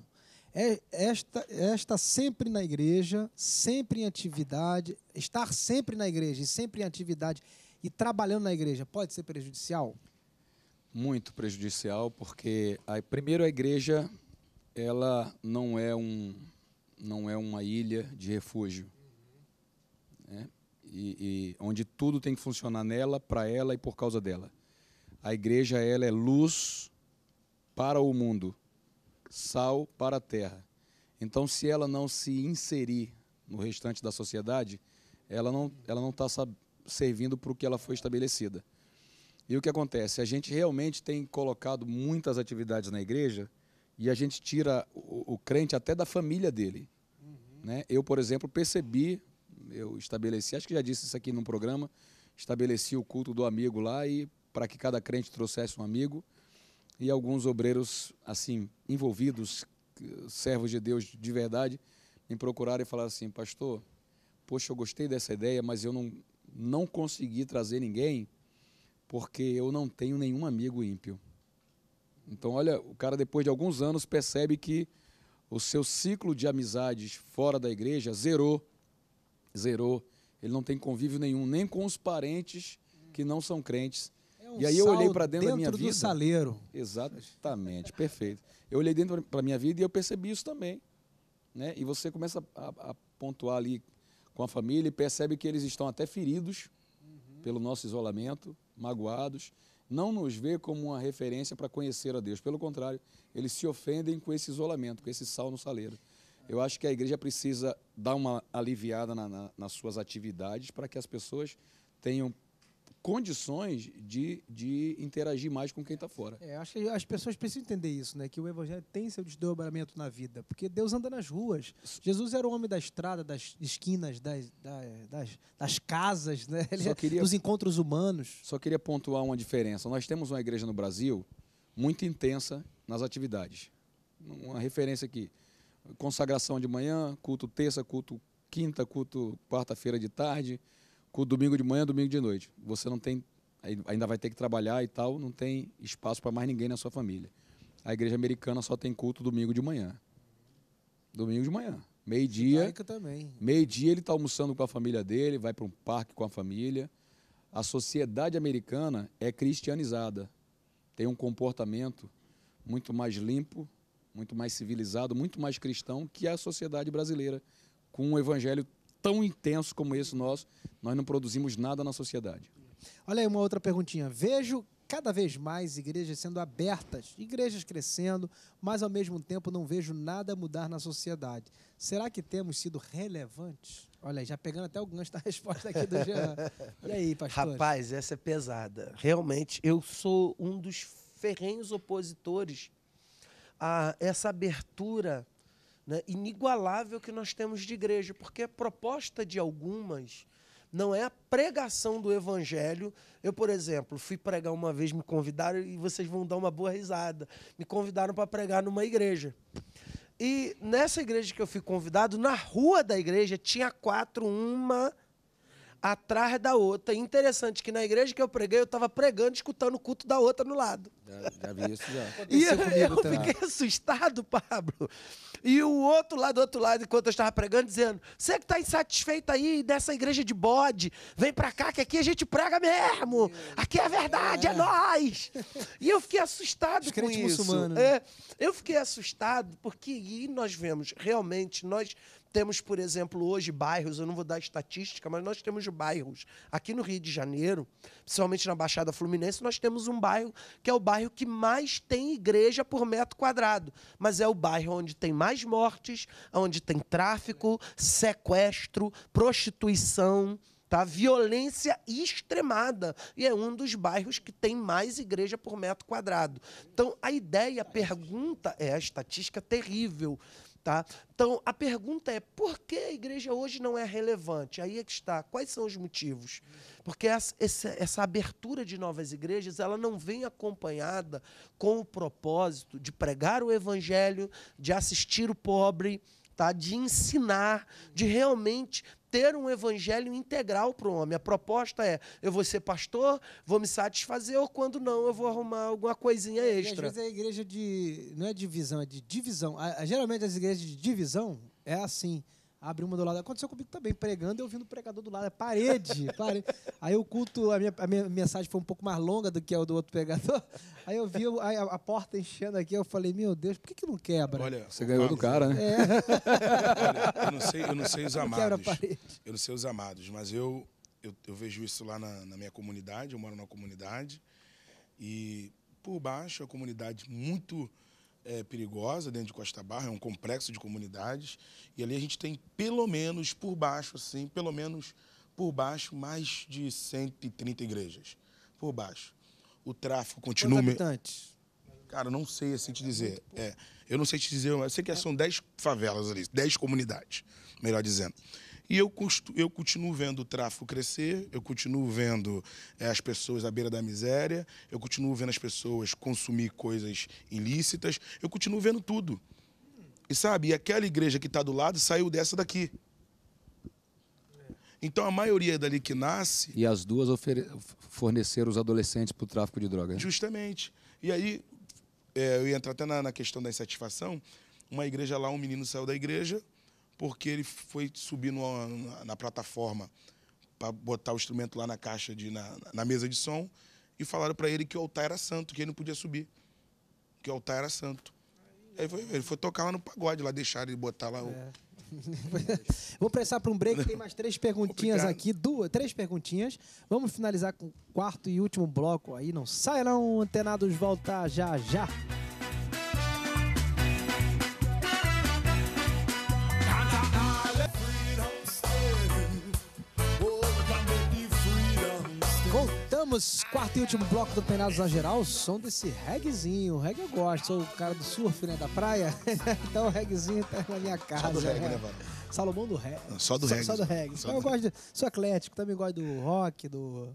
é esta, esta sempre na igreja, sempre em atividade, estar sempre na igreja e sempre em atividade e trabalhando na igreja pode ser prejudicial? Muito prejudicial, porque a, primeiro a igreja ela não é um não é uma ilha de refúgio, né? e, e onde tudo tem que funcionar nela, para ela e por causa dela. A igreja ela é luz para o mundo sal para a terra. Então, se ela não se inserir no restante da sociedade, ela não está ela não está servindo para o que ela foi estabelecida. E o que acontece? A gente realmente tem colocado muitas atividades na igreja e a gente tira o, o crente até da família dele. Uhum. Né? Eu, por exemplo, percebi, eu estabeleci, acho que já disse isso aqui num programa, estabeleci o culto do amigo lá e para que cada crente trouxesse um amigo e alguns obreiros assim envolvidos, servos de Deus de verdade, me procuraram e falaram assim: "Pastor, poxa, eu gostei dessa ideia, mas eu não não consegui trazer ninguém porque eu não tenho nenhum amigo ímpio". Então, olha, o cara depois de alguns anos percebe que o seu ciclo de amizades fora da igreja zerou, zerou. Ele não tem convívio nenhum, nem com os parentes que não são crentes, é um e aí eu olhei para dentro, dentro, da minha vida. Dentro do saleiro. Exatamente, perfeito. Eu olhei dentro para minha vida e eu percebi isso também. Né? E você começa a, a, pontuar ali com a família e percebe que eles estão até feridos uhum. pelo nosso isolamento, magoados. Não nos vê como uma referência para conhecer a Deus. Pelo contrário, eles se ofendem com esse isolamento, com esse sal no saleiro. Eu acho que a igreja precisa dar uma aliviada na, na, nas suas atividades para que as pessoas tenham condições de, de interagir mais com quem está fora. É, acho que as pessoas precisam entender isso, né? Que o evangelho tem seu desdobramento na vida, porque Deus anda nas ruas. Jesus era o homem da estrada, das esquinas, das, das, das casas, né? Ele, é queria, dos encontros humanos. Só queria pontuar uma diferença. Nós temos uma igreja no Brasil muito intensa nas atividades. Uma referência aqui. Consagração de manhã, culto terça, culto quinta, culto quarta-feira de tarde, com domingo de manhã, domingo de noite. Você não tem, ainda vai ter que trabalhar e tal, não tem espaço para mais ninguém na sua família. A igreja americana só tem culto domingo de manhã. Domingo de manhã. Meio-dia. Meio-dia ele está almoçando com a família dele, vai para um parque com a família. A sociedade americana é cristianizada. Tem um comportamento muito mais limpo, muito mais civilizado, muito mais cristão que a sociedade brasileira, com um evangelho tão intenso como esse nosso, nós não produzimos nada na sociedade. Olha aí uma outra perguntinha. Vejo cada vez mais igrejas sendo abertas, igrejas crescendo, mas ao mesmo tempo não vejo nada mudar na sociedade. Será que temos sido relevantes? Olha, já pegando até o gancho da resposta aqui do Jean. E aí, pastor? Rapaz, essa é pesada. Realmente, eu sou um dos ferrenhos opositores a essa abertura né, inigualável que nós temos de igreja, porque a proposta de algumas não é a pregação do evangelho. Eu, por exemplo, fui pregar uma vez, me convidaram, e vocês vão dar uma boa risada. Me convidaram para pregar numa igreja. E nessa igreja que eu fui convidado, na rua da igreja, tinha quatro, uma atrás da outra. Interessante que na igreja que eu preguei, eu estava pregando, escutando o culto da outra no lado. Já, já vi isso já. e eu, eu fiquei assustado, Pablo. E o outro lá do outro lado, enquanto eu estava pregando, dizendo: Você que está insatisfeito aí dessa igreja de bode, vem para cá que aqui a gente prega mesmo. Aqui é verdade, é, é nós. E eu fiquei assustado com isso. Muçulmano, né? é, eu fiquei assustado porque nós vemos realmente, nós temos, por exemplo, hoje bairros, eu não vou dar estatística, mas nós temos bairros. Aqui no Rio de Janeiro, principalmente na Baixada Fluminense, nós temos um bairro que é o bairro que mais tem igreja por metro quadrado. Mas é o bairro onde tem mais mortes, onde tem tráfico, sequestro, prostituição tá? Violência extremada. E é um dos bairros que tem mais igreja por metro quadrado. Então, a ideia, a pergunta, é a estatística é terrível. Tá? Então, a pergunta é por que a igreja hoje não é relevante? Aí é que está. Quais são os motivos? Porque essa, essa, essa abertura de novas igrejas ela não vem acompanhada com o propósito de pregar o evangelho, de assistir o pobre, tá? de ensinar, de realmente ter um evangelho integral para o homem. A proposta é: eu vou ser pastor, vou me satisfazer, ou quando não, eu vou arrumar alguma coisinha extra. às vezes é a igreja de. não é divisão, é de divisão. A, a, geralmente as igrejas de divisão é assim abre uma do lado. Aconteceu comigo também, pregando e ouvindo o pregador do lado, é parede, parede. Aí o culto, a minha, a minha, mensagem foi um pouco mais longa do que a do outro pregador. Aí eu vi a, a porta enchendo aqui, eu falei, meu Deus, por que, que não quebra? Olha, você ganhou Carlos, do cara, né? É. Olha, eu, não sei, eu não sei os amados. Eu não sei os amados, mas eu, eu, eu vejo isso lá na, na minha comunidade, eu moro na comunidade. E por baixo, a comunidade muito é, perigosa dentro de Costa Barra, é um complexo de comunidades, e ali a gente tem pelo menos por baixo, assim, pelo menos por baixo, mais de 130 igrejas, por baixo. O tráfico continua... Quantos habitantes? Cara, não sei assim te é dizer. É, eu não sei te dizer, eu sei que são 10 favelas ali, 10 comunidades, melhor dizendo. E eu, eu continuo vendo o tráfico crescer, eu continuo vendo é, as pessoas à beira da miséria, eu continuo vendo as pessoas consumir coisas ilícitas, eu continuo vendo tudo. E sabe, e aquela igreja que está do lado saiu dessa daqui. Então a maioria dali que nasce. E as duas forneceram os adolescentes para o tráfico de drogas. Né? Justamente. E aí, é, eu ia entrar até na, na questão da insatisfação. Uma igreja lá, um menino saiu da igreja, porque ele foi subir na, na, plataforma para botar o instrumento lá na caixa, de, na, na mesa de som, e falaram para ele que o altar era santo, que ele não podia subir, que o altar era santo. Aí foi, ele foi tocar lá no pagode, lá deixaram ele botar lá é. o... Vou prestar para um break, tem mais três perguntinhas Obrigado. aqui, duas, três perguntinhas. Vamos finalizar com o quarto e último bloco aí, não sai não, antenados, volta já já. quarto e último bloco do Penados na Geral, o som desse reggaezinho. Reggae eu gosto, sou o cara do surf, né, da praia, então o reggaezinho tá na minha casa. Só do né? reggae, né, mano? Salomão do reggae. Não, só do só, reggae. Só do reggae. Só eu do gosto, de, sou eclético, também gosto do rock, do,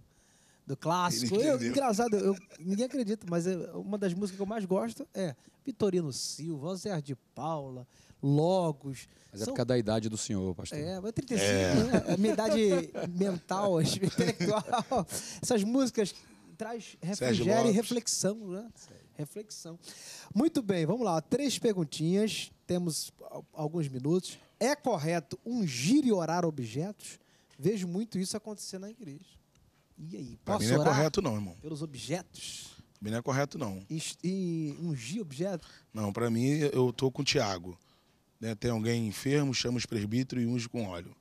do clássico. Eu, engraçado, eu, ninguém acredita, mas é uma das músicas que eu mais gosto é Vitorino Silva, Zé de Paula, logos. Mas é por causa da idade do senhor, pastor. É, é eu 35, é. Né? É a minha idade mental, intelectual. Essas músicas traz refrigério e reflexão, né? Reflexão. Muito bem, vamos lá. Três perguntinhas, temos alguns minutos. É correto ungir e orar objetos? Vejo muito isso acontecer na igreja. E aí? Pra posso mim não é correto, não, irmão. Pelos objetos? Pra mim não é correto, não. E, e ungir objetos? Não, para mim eu tô com o Tiago. Né? Tem alguém enfermo, chama os presbíteros e unge com óleo.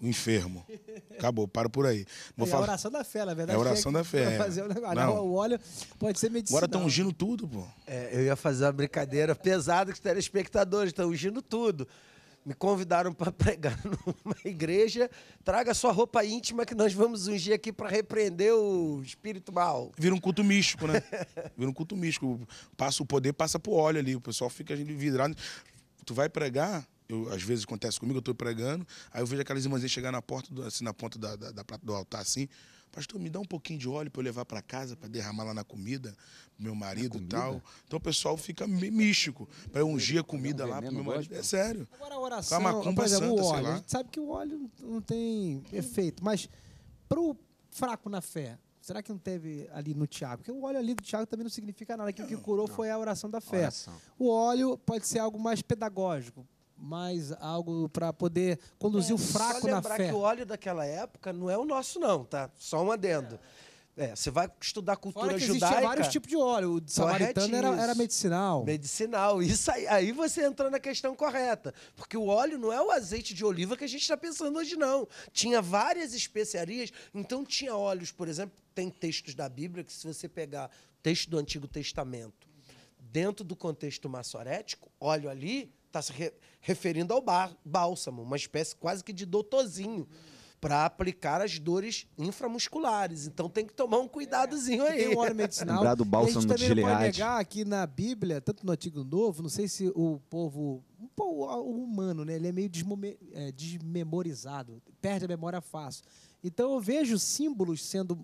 O enfermo. Acabou, para por aí. Vou é falar... a oração da fé, na verdade. É a é oração da fé. Fazer um Não. O óleo pode ser medicinal. Agora estão ungindo tudo, pô. É, eu ia fazer uma brincadeira pesada com os telespectadores, estão ungindo tudo me convidaram para pregar numa igreja. Traga sua roupa íntima que nós vamos ungir aqui para repreender o espírito mal. Vira um culto místico, né? Vira um culto místico. Passa o poder, passa pro óleo ali. O pessoal fica vidrado. Tu vai pregar, eu, às vezes acontece comigo, eu estou pregando, aí eu vejo aquelas irmãzinhas chegar na porta, do, assim, na ponta da, da, da, do altar, assim, pastor, me dá um pouquinho de óleo para eu levar para casa, para derramar lá na comida, meu marido e tal. Então o pessoal fica místico, para ungir a comida um lá é meu marido. É sério. Agora a oração, é santa, o óleo, a gente sabe que o óleo não tem efeito, mas para o fraco na fé, Será que não teve ali no Tiago? Porque o óleo ali do Tiago também não significa nada. Aquilo que curou não. foi a oração da fé. Oração. O óleo pode ser algo mais pedagógico, mais algo para poder conduzir é, o fraco na fé. Só lembrar que o óleo daquela época não é o nosso não, tá? Só um adendo. É. É, você vai estudar cultura Fora que judaica. vários tipos de óleo. O samaritano era, era, medicinal. Medicinal. Isso aí, aí você entra na questão correta. Porque o óleo não é o azeite de oliva que a gente está pensando hoje, não. Tinha várias especiarias. Então, tinha óleos, por exemplo, tem textos da Bíblia que, se você pegar texto do Antigo Testamento, dentro do contexto maçorético, óleo ali está se re referindo ao bar, bálsamo, uma espécie quase que de doutorzinho para aplicar as dores inframusculares. Então tem que tomar um é. cuidadozinho aí. Tem um óleo medicinal. Lembrar do bálsamo de Gilead. pode negar na Bíblia, tanto no Antigo e Novo, não sei se o povo, o, povo, o humano, né, ele é meio desmome, é, desmemorizado, perde a memória fácil. Então eu vejo símbolos sendo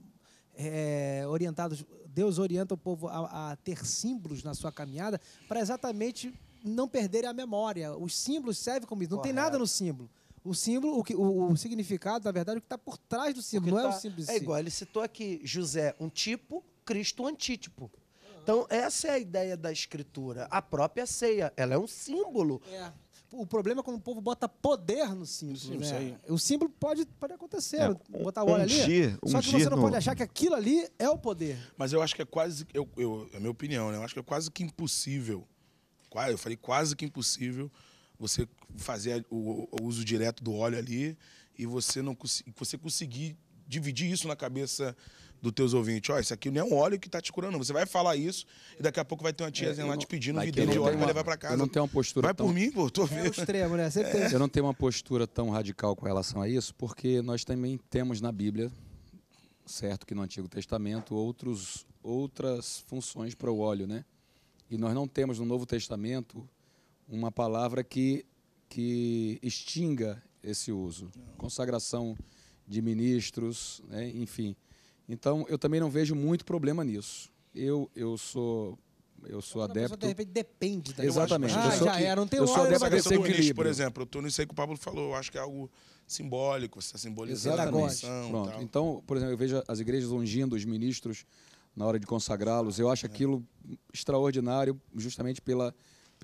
é, orientados, Deus orienta o povo a, a ter símbolos na sua caminhada para exatamente não perderem a memória. Os símbolos servem como isso. Não Correto. tem nada no símbolo. O símbolo, o, que, o, o significado, na verdade, é o que está por trás do símbolo, não tá, é o tá- símbolo É igual, ele citou aqui, José, um tipo, Cristo, um antítipo. Uhum. Então, essa é a ideia da escritura. A própria ceia, ela é um símbolo. É. O problema é quando o povo bota poder no símbolo. Sim, né? O símbolo pode, pode acontecer. É, botar o óleo um ali. Gir, só um que você não no... pode achar que aquilo ali é o poder. Mas eu acho que é quase. Eu, eu, é a minha opinião, né? Eu acho que é quase que impossível. Eu falei quase que impossível você fazer o, o uso direto do óleo ali e você não você conseguir dividir isso na cabeça dos teus ouvintes. Ó, isso aqui não é um óleo que está te curando. Você vai falar isso e daqui a pouco vai ter uma tiazinha é, lá te pedindo um vidrinho de óleo para levar para casa. Eu não tenho uma postura Vai tão... por mim, pô. Tô é vendo. É extremo, né? É. Eu não tenho uma postura tão radical com relação a isso, porque nós também temos na Bíblia, certo que no Antigo Testamento, outros, outras funções para o óleo, né? E nós não temos no Novo Testamento uma palavra que, que extinga esse uso. Consagração de ministros, né? enfim. Então, eu também não vejo muito problema nisso. Eu, eu sou eu sou Quando adepto. de repente depende da Exatamente. Ah, já que, era, não tem Eu sou adepto desse equilíbrio. por exemplo, o túnis que o Pablo falou, eu acho que é algo simbólico, você está simbolizando Exatamente. a missão. Então, por exemplo, eu vejo as igrejas ungindo os ministros na hora de consagrá-los. Eu acho é. aquilo extraordinário, justamente pela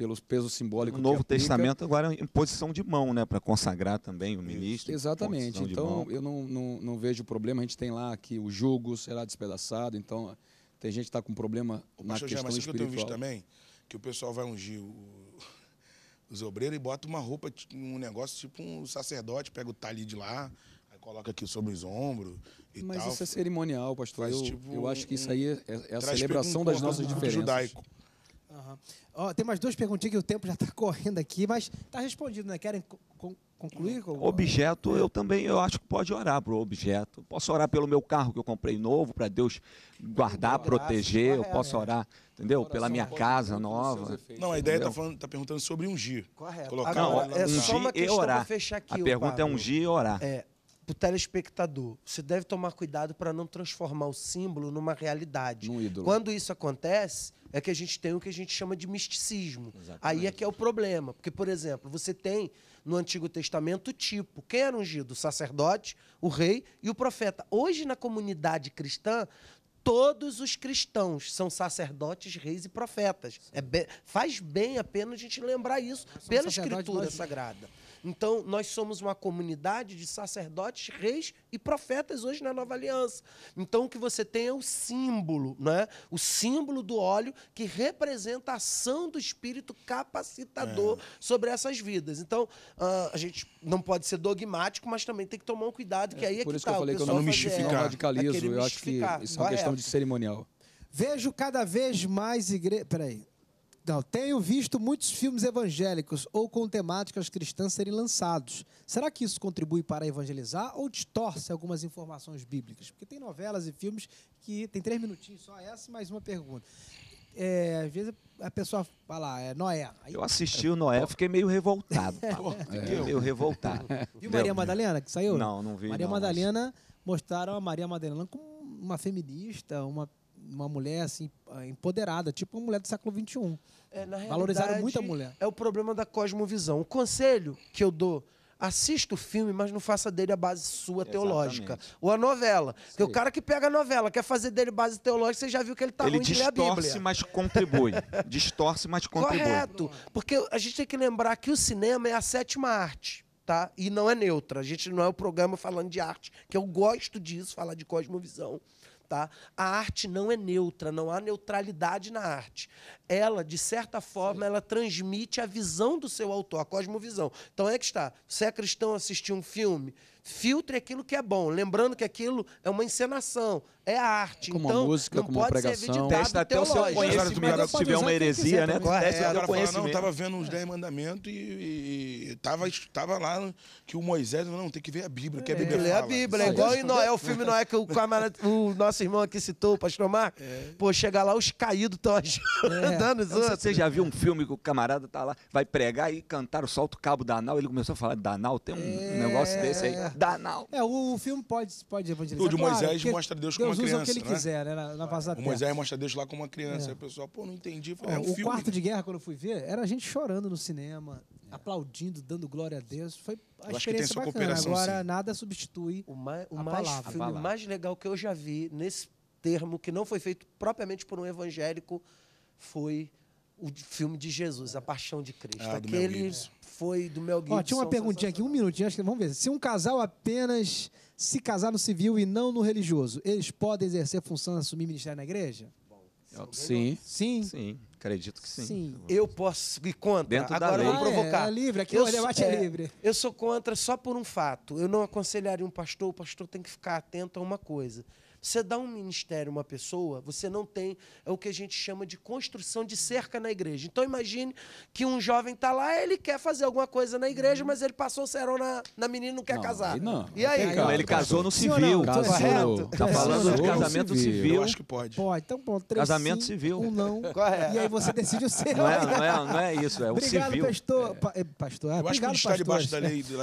pelo peso simbólico. O Novo Testamento agora é em posição de mão, né, para consagrar também o ministro. Exatamente. Então eu não, não, não, vejo problema. A gente tem lá que o jugo será despedaçado. Então tem gente que está com problema na questão já, mas espiritual. Que eu tenho visto também que o pessoal vai ungir o, os obreiros e bota uma roupa, um negócio tipo um sacerdote, pega o talhe de lá, coloca aqui sobre os ombros e Mas tal. Mas isso é cerimonial, pastor. Faz, eu, tipo eu acho que isso aí é, é a celebração um, das nossas diferenças. Judaico. Uhum. Oh, tem mais duas perguntinhas que o tempo já está correndo aqui, mas está respondido, né? Querem concluir? Objeto, eu também eu acho que pode orar para o objeto. Posso orar pelo meu carro que eu comprei novo, para Deus guardar, orar, proteger. Eu posso é. orar, entendeu? Pela minha casa nova. Não, a ideia está é tá perguntando sobre ungir. Correto. Colocar Agora, é só uma questão para fechar aqui. A pergunta é ungir e orar. É, para o tipo, telespectador, você deve tomar cuidado para não transformar o símbolo numa realidade. Num ídolo. Quando isso acontece, é que a gente tem o que a gente chama de misticismo. Exatamente. Aí é que é o problema. Porque, por exemplo, você tem no Antigo Testamento tipo. Quem era ungido? O sacerdote, o rei e o profeta. Hoje, na comunidade cristã, todos os cristãos são sacerdotes, reis e profetas. É faz bem a pena a gente lembrar isso pela Escritura Sagrada. Então, nós somos uma comunidade de sacerdotes, reis e profetas hoje na nova aliança. Então, o que você tem é o símbolo, né? o símbolo do óleo que representa a ação do Espírito capacitador é. sobre essas vidas. Então, uh, a gente não pode ser dogmático, mas também tem que tomar um cuidado, que é, aí é por que isso tá, que eu falei que eu não mistificar. radicalizo, é eu acho que isso é uma questão de cerimonial. Vejo cada vez mais igrejas. Peraí, não, tenho visto muitos filmes evangélicos ou com temáticas cristãs serem lançados. Será que isso contribui para evangelizar ou distorce algumas informações bíblicas? Porque tem novelas e filmes que tem três minutinhos só essa e mais uma pergunta. É, às vezes a pessoa fala, ah, é Noé. Aí... eu assisti o Noé, fiquei meio revoltado. fiquei é. meio revoltado. Viu Maria Madalena que saiu? Não, não vi. Maria não, Madalena mas... mostraram a Maria Madalena como uma feminista, uma uma mulher assim, ah, empoderada, tipo uma mulher do século XXI. É, Valorizaram muito a mulher. É o problema da cosmovisão. O conselho que eu dou assista o filme, mas não faça dele a base sua Exatamente. teológica. Ou a novela. Sim. Porque o cara que pega a novela, quer fazer dele base teológica, você já viu que ele tá ele ruim de ler a Bíblia. Distorce, mas contribui. distorce, mas contribui. Correto. Porque a gente tem que lembrar que o cinema é a sétima arte. Tá? E não é neutra. A gente não é o programa falando de arte, que eu gosto disso, falar de cosmovisão. Tá? A arte não é neutra, não há neutralidade na arte. Ela, de certa forma, ela transmite a visão do seu autor, a cosmovisão. Então é que está. Se é cristão assistir um filme, filtre aquilo que é bom, lembrando que aquilo é uma encenação, é arte. Como então, a música, como a pregação. Testa até o seu conhecimento. Se tiver uma heresia, né? Testa é, até o conhecimento. Eu tava vendo os Dez Mandamentos e, e tava, tava lá que o Moisés, não, tem que ver a Bíblia, que a Bíblia é. a Bíblia, é igual em Noé, o filme Noé que o, camarada, o nosso irmão aqui citou, o pastor Marco. É. Pô, chega lá, os caídos estão ajudando é. Você já viu um filme que o camarada tá lá, vai pregar e cantar o solto cabo da danal, ele começou a falar danal, tem um negócio desse aí, danal. É, o filme pode, pode evangelizar. O de Moisés mostra Deus como usa o que ele né? quiser, né? Na, na O Moisés mostra Deus lá como uma criança. É. o pessoal, pô, não entendi. Falei, é um o filme, quarto de guerra, quando eu fui ver, era a gente chorando no cinema, é. aplaudindo, dando glória a Deus. Foi a eu experiência bacana. Agora, sim. nada substitui o, mais, o mais, palavra. filme palavra. mais legal que eu já vi nesse termo, que não foi feito propriamente por um evangélico, foi o filme de Jesus, A Paixão de Cristo. Ah, Aquele foi do Mel Gibson. Ó, tinha uma perguntinha aqui, um minutinho, acho que vamos ver. Se um casal apenas se casar no civil e não no religioso, eles podem exercer função de assumir ministério na igreja? Sim. Sim? Sim, acredito que sim. sim. Eu posso me contra. Dentro Agora da lei. vou provocar. Ah, é, é livre, aqui eu, o debate é, é, livre. Eu sou contra só por um fato. Eu não aconselharia um pastor, o pastor tem que ficar atento a uma coisa. Você dá um ministério a uma pessoa, você não tem é o que a gente chama de construção de cerca na igreja. Então imagine que um jovem está lá, ele quer fazer alguma coisa na igreja, uhum. mas ele passou o serão na, na menina e não quer não, casar. Aí não, e aí? ele casou no civil. Casou. Tá falando de casamento civil. civil. Eu acho que pode. Pode, então pronto. Três casamento sim, civil. Um não. Correto. É? E aí você decide o seu. Não é, não é, não é isso, é o obrigado, civil. Pastor, é. Eh, pastor. É, obrigado, pastor.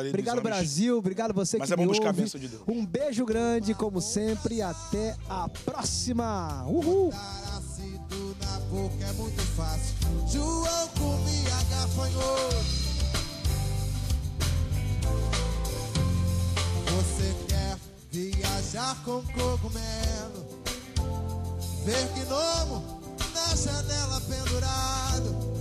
Obrigado, Brasil. Obrigado você mas que é bom buscar ouve. A bênção de Deus. Um beijo grande, como sempre. Até até a próxima. Uhul! na boca é muito fácil. João comia gafanhoto. Você quer viajar com cogumelo? Ver gnomo na janela pendurado.